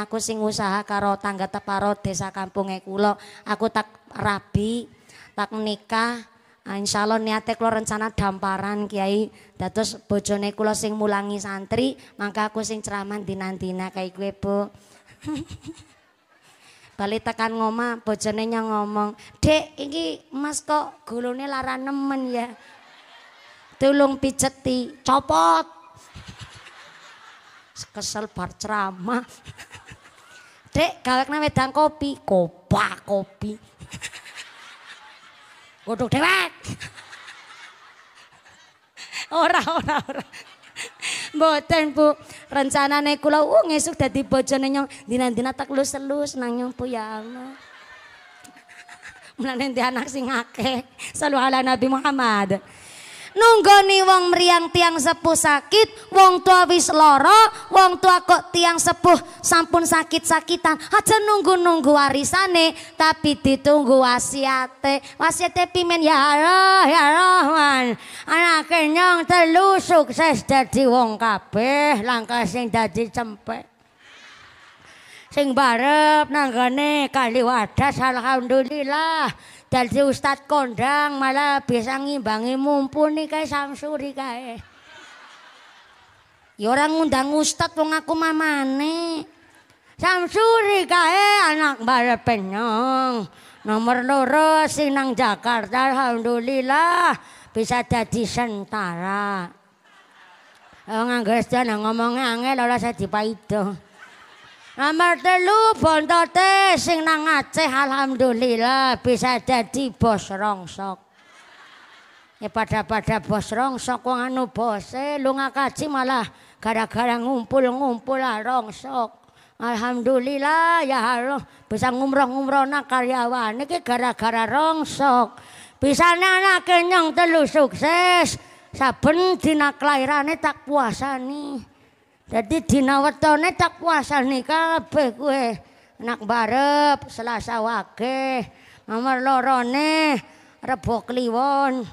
aku sing usaha karo tangga teparo desa kampung wonge kula. Aku tak rabi, tak menikah. Insya Allah niate kula rencana damparan Kiai. Dados bojone kula sing mulangi santri, maka aku sing ceramah dinantina kaya kowe, Bu. balik tekan ngoma bojone nyang ngomong dek ini mas kok gulune lara nemen ya tulung pijeti copot kesel bar ceramah dek gawekne wedang kopi kopi obah kopi. Godok dewek. ora ora ora. Mboten Bu, rencanane kula uh ngesuk dadi bojone nyong dina-dina tak lus-lus nang nyong Bu ya Allah. Mulane anak sing akeh. Sallu ala Nabi Muhammad nunggoni wong meriang tiang sepuh sakit wong tua wis loro, wong tua kok tiang sepuh sampun sakit-sakitan aja nunggu-nunggu warisane tapi ditunggu wasiate wasiate pimen ya Allah ya Rahman anak kenyong telu sukses jadi wong kabeh langkah sing jadi cempek sing barep nanggane kali wadas alhamdulillah dadi ustad kondang malah bisa ngimbangi mumpuni kae samsuri kae. Ya orang ngundang ustad wong aku mamane. Samsuri kae anak bare penyong. Nomor loro sing nang Jakarta alhamdulillah bisa dadi sentara. Wong eh, anggo sedana ngomong angel ora sedipaido. Nomor telu bontote sing nang Aceh alhamdulillah bisa jadi bos rongsok. Ya pada-pada bos rongsok wong anu bose lunga kaji malah gara-gara ngumpul-ngumpul lah rongsok. Alhamdulillah ya Allah bisa ngumroh-ngumroh nak karyawan iki gara-gara rongsok. Bisa anak kenyang telu sukses saben dina kelahirane tak puasa nih. Jadi dina wetone tak puasa nih kabeh kue nak barep selasa wage nomor lorone rebo kliwon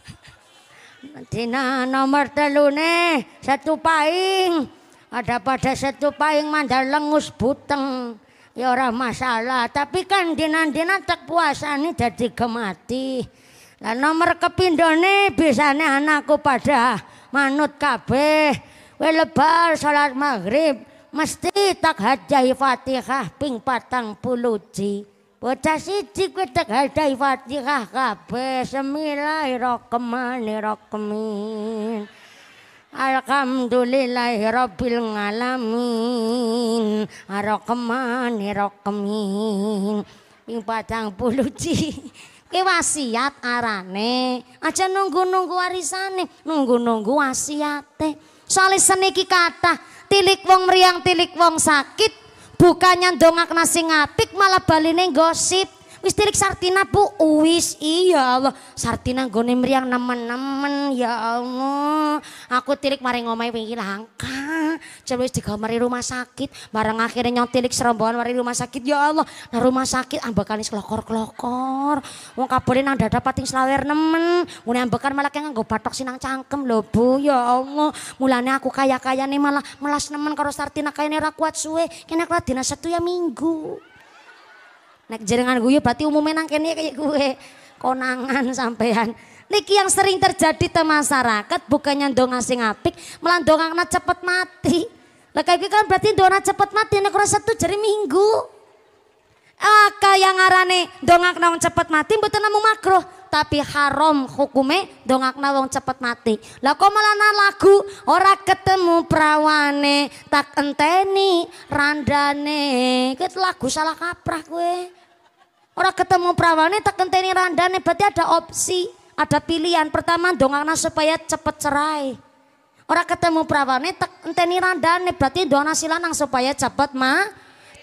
dina nomor telune satu paing ada pada setu paing mandal lengus buteng ya ora masalah tapi kan dina dina tak puasa nih jadi gemati lah nomor kepindone bisane anakku pada manut kabeh we lebar salat maghrib mesti tak hajahi fatihah ping patang puluji bocah siji kuwi tak hajahi fatihah kabeh semilahirrohmanirrohimin Alhamdulillahirabbil alamin arrohmanirrohimin ping patang puluji Ki wasiat arane aja nunggu-nunggu warisane nunggu-nunggu wasiate Soalnya seni kikata, kata tilik wong meriang tilik wong sakit bukannya dongak nasi ngapik malah baline gosip wis tirik Sartina bu wis iya Allah Sartina gue meriang nemen-nemen ya Allah aku tirik mari ngomai wingi langka Coba wis digamari rumah sakit bareng akhirnya nyong tirik serombongan mari rumah sakit ya Allah nah rumah sakit is kelokor-kelokor wong kabarin nang dada pating selawer nemen Mulai ambekan malah kaya nganggo batok sinang cangkem lho bu ya Allah mulanya aku kaya kaya nih malah melas nemen karo Sartina kaya nih kuat suwe kena keladina satu ya minggu Nek jaringan guyu berarti umumnya nangkene kayak gue konangan sampean. Niki yang sering terjadi ke masyarakat bukannya donga sing apik, malah dongakna cepet mati. Lah kayak gitu kan berarti dona cepet mati nek ora satu jari minggu. yang kaya ngarane dongak wong cepet mati mboten namung makro, tapi haram hukume dongak wong cepet mati. Lah kok malah lagu ora ketemu perawane tak enteni randane. Ket lagu salah kaprah gue. Orang ketemu prawane kenteni randane berarti ada opsi, ada pilihan. Pertama dongakna supaya cepat cerai. Orang ketemu prawane kenteni randane berarti dona silanang supaya cepat ma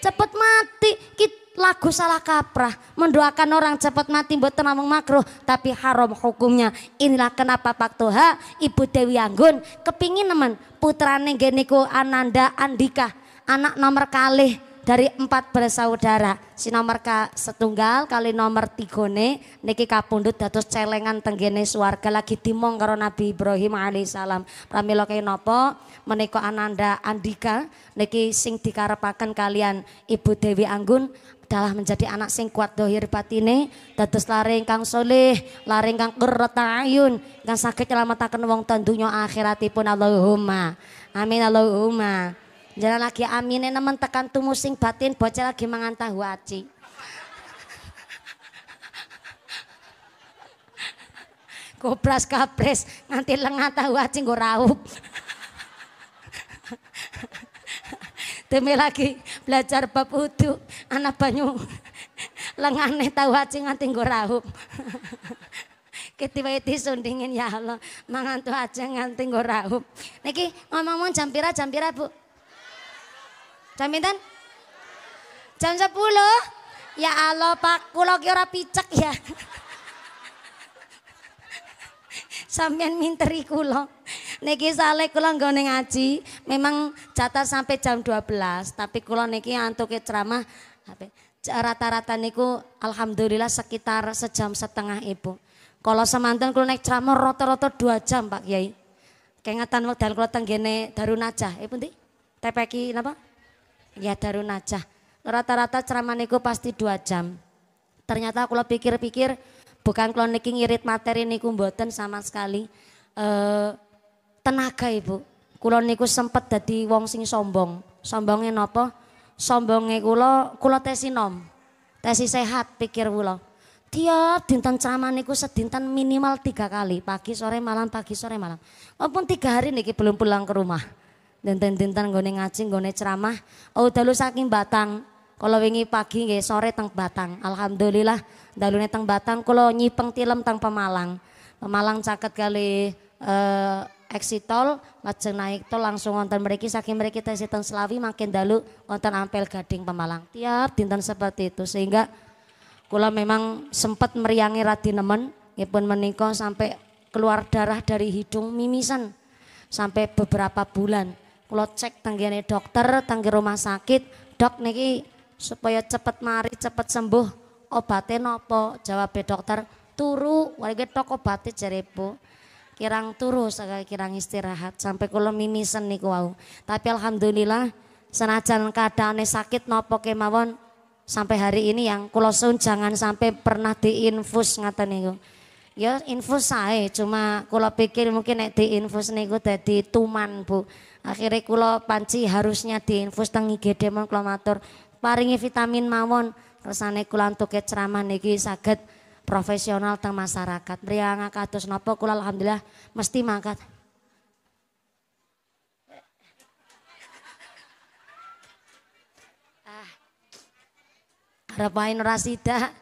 cepat mati. Kita lagu salah kaprah mendoakan orang cepat mati buat namung makruh tapi haram hukumnya inilah kenapa Pak Toha Ibu Dewi Anggun kepingin nemen putrane geniku Ananda Andika anak nomor kali dari empat bersaudara. si nomor ka setunggal kali nomor tigone niki kapundut, datus celengan tenggene suarga lagi dimong karo Nabi Ibrahim alaihissalam. Pramilo kaya nopo meniko Ananda Andika niki sing dikarepaken kalian Ibu Dewi Anggun adalah menjadi anak sing kuat dohir batine dados laring kang soleh laring kang kertayun kang sakit nyelametaken wong tandunya akhiratipun Allahumma amin Allahumma Jalan lagi aminin nemen tekan tumusing musing batin bocah lagi mangan tahu aci. Kopras kapres nganti lengan tahu aci gue raup. Demi lagi belajar bab wudu anak banyu lengane tahu aci nganti nggo raup. ketiwae dingin ya Allah mangan tuh aja nganti nggo Niki ngomong-ngomong jampira jampira Bu? Jam pinten? Jam 10. Ya Allah Pak, kula ki ora picek ya. Sampeyan minteri kula. Niki saleh kula nggone ngaji, memang jatah sampai jam 12, tapi kula niki antuke ceramah rata-rata niku alhamdulillah sekitar sejam setengah Ibu. Kalau semantan kula naik ceramah roto-roto dua jam Pak Kiai. Kengatan wekdal kula tenggene Darunajah. ibu pundi? TPK napa? Ya darun aja. Rata-rata ceramah niku pasti dua jam. Ternyata lo pikir-pikir bukan kalau niki ngirit materi niku mboten sama sekali. E, tenaga Ibu. Kulo niku sempet jadi wong sing sombong. Sombongnya nopo? Sombongnya kulo tesi tesinom. Tesi sehat pikir kulo. Tiap dinten ceramah niku sedinten minimal tiga kali. Pagi, sore, malam, pagi, sore, malam. Walaupun tiga hari niki belum pulang ke rumah dinten-dinten nggone ngaji nggone ceramah oh dalu saking Batang kalau wingi pagi nggih sore teng Batang alhamdulillah dalune teng Batang kalau nyipeng tilem teng Pemalang Pemalang caket kali eh, exit tol lajeng naik tol langsung wonten mereka saking mereka tesi teng Selawi makin dalu wonten Ampel Gading Pemalang tiap dinten seperti itu sehingga kula memang sempat meriangi rati nemen pun menikah sampai keluar darah dari hidung mimisan sampai beberapa bulan Kulo cek tanggiannya dokter, tanggi rumah sakit, dok niki supaya cepat mari, cepat sembuh. Obatnya nopo? Jawab dokter, turu. Warga toko obatnya cerepo Kirang turu saka kirang istirahat sampai kalau mimisan niku wow Tapi alhamdulillah senajan keadaannya sakit nopo kemawon sampai hari ini yang kalau sun jangan sampai pernah diinfus ngata niku. Ya infus saya cuma kalau pikir mungkin nek diinfus niku tadi tuman Bu. Akhirnya kulo panci harusnya diinfus teng IGD mon kulo matur paringi vitamin mawon kersane kulo antuke ceramah niki saged profesional teng masyarakat. Mriya ngakados napa kulo alhamdulillah mesti mangkat. Ah. Harapain rasida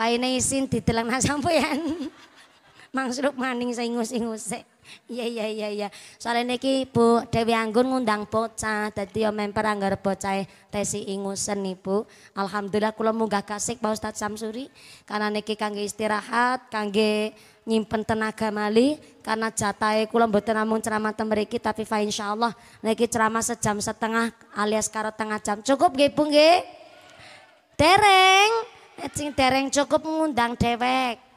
sida. isin isin didelengna sampeyan. Mangsuluk maning saingus Saya. Iya iya iya iya. Soalnya niki Bu Dewi Anggun ngundang bocah, dadi yo member anggar bocah Resi e, Ingusen Ibu. Alhamdulillah kula munggah kasik Pak Ustaz Samsuri karena niki kangge istirahat, kangge nyimpen tenaga mali karena jatahe kula mboten namung ceramah teng mriki tapi fa insyaallah niki ceramah sejam setengah alias karo tengah jam. Cukup nggih Bu nggih? Dereng, sing dereng cukup ngundang dhewek.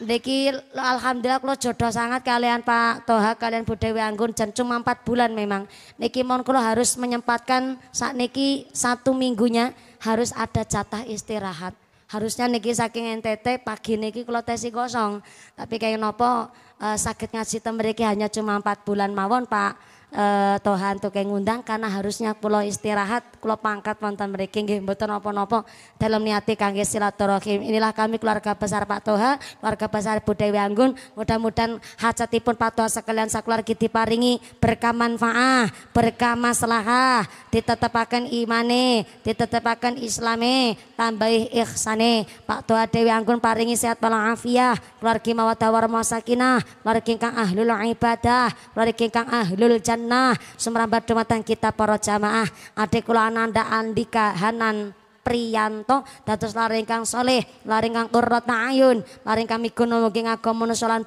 Niki alhamdulillah kula jodoh sangat kalian Pak Toha kalian Bu Dewi Anggun dan cuma empat bulan memang. Niki mohon kula harus menyempatkan saat niki satu minggunya harus ada jatah istirahat. Harusnya niki saking NTT pagi niki kula tesi kosong. Tapi kayak nopo eh, sakit ngaji temriki hanya cuma empat bulan mawon Pak uh, eh, Tohan kayak ngundang karena harusnya pulau istirahat, pulau pangkat mantan mereka nggih mboten nopo napa dalam niati kangge silaturahim. Inilah kami keluarga besar Pak Toha, keluarga besar Dewi Anggun. Mudah-mudahan hajatipun Pak Toha sekalian kita diparingi berkah manfaah, berkah maslahah, ditetepaken imane, ditetepaken islame, tambahi ihsane. Pak Toha Dewi Anggun paringi sehat afiah keluarga mawadah warma sakinah, keluarga kang ahlul ibadah, keluarga kang ahlul jan jannah sumrambat dumateng kita para jamaah adik kula Ananda Andika Hanan priyanto datus laring kang soleh laring kang urut ayun laring kami guna mugi ngagem solan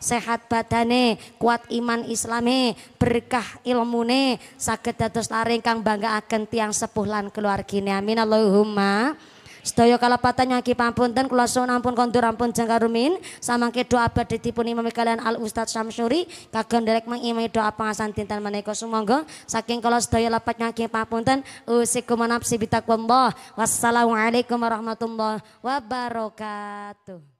sehat badane kuat iman islami berkah ilmune sakit datus laring kang akan tiang sepuh lan keluargine amin Allahumma Sedaya kalapatan nyaki pampunten kula suwun ampun kondur ampun jeng karumin samangke doa badhe dipunimami kalian Al Ustaz Syamsuri kagem derek mengimami doa pangasan dinten menika sumangga saking kala sedaya lapat nyaki pampunten usikum nafsi bitaqwallah wassalamualaikum warahmatullahi wabarakatuh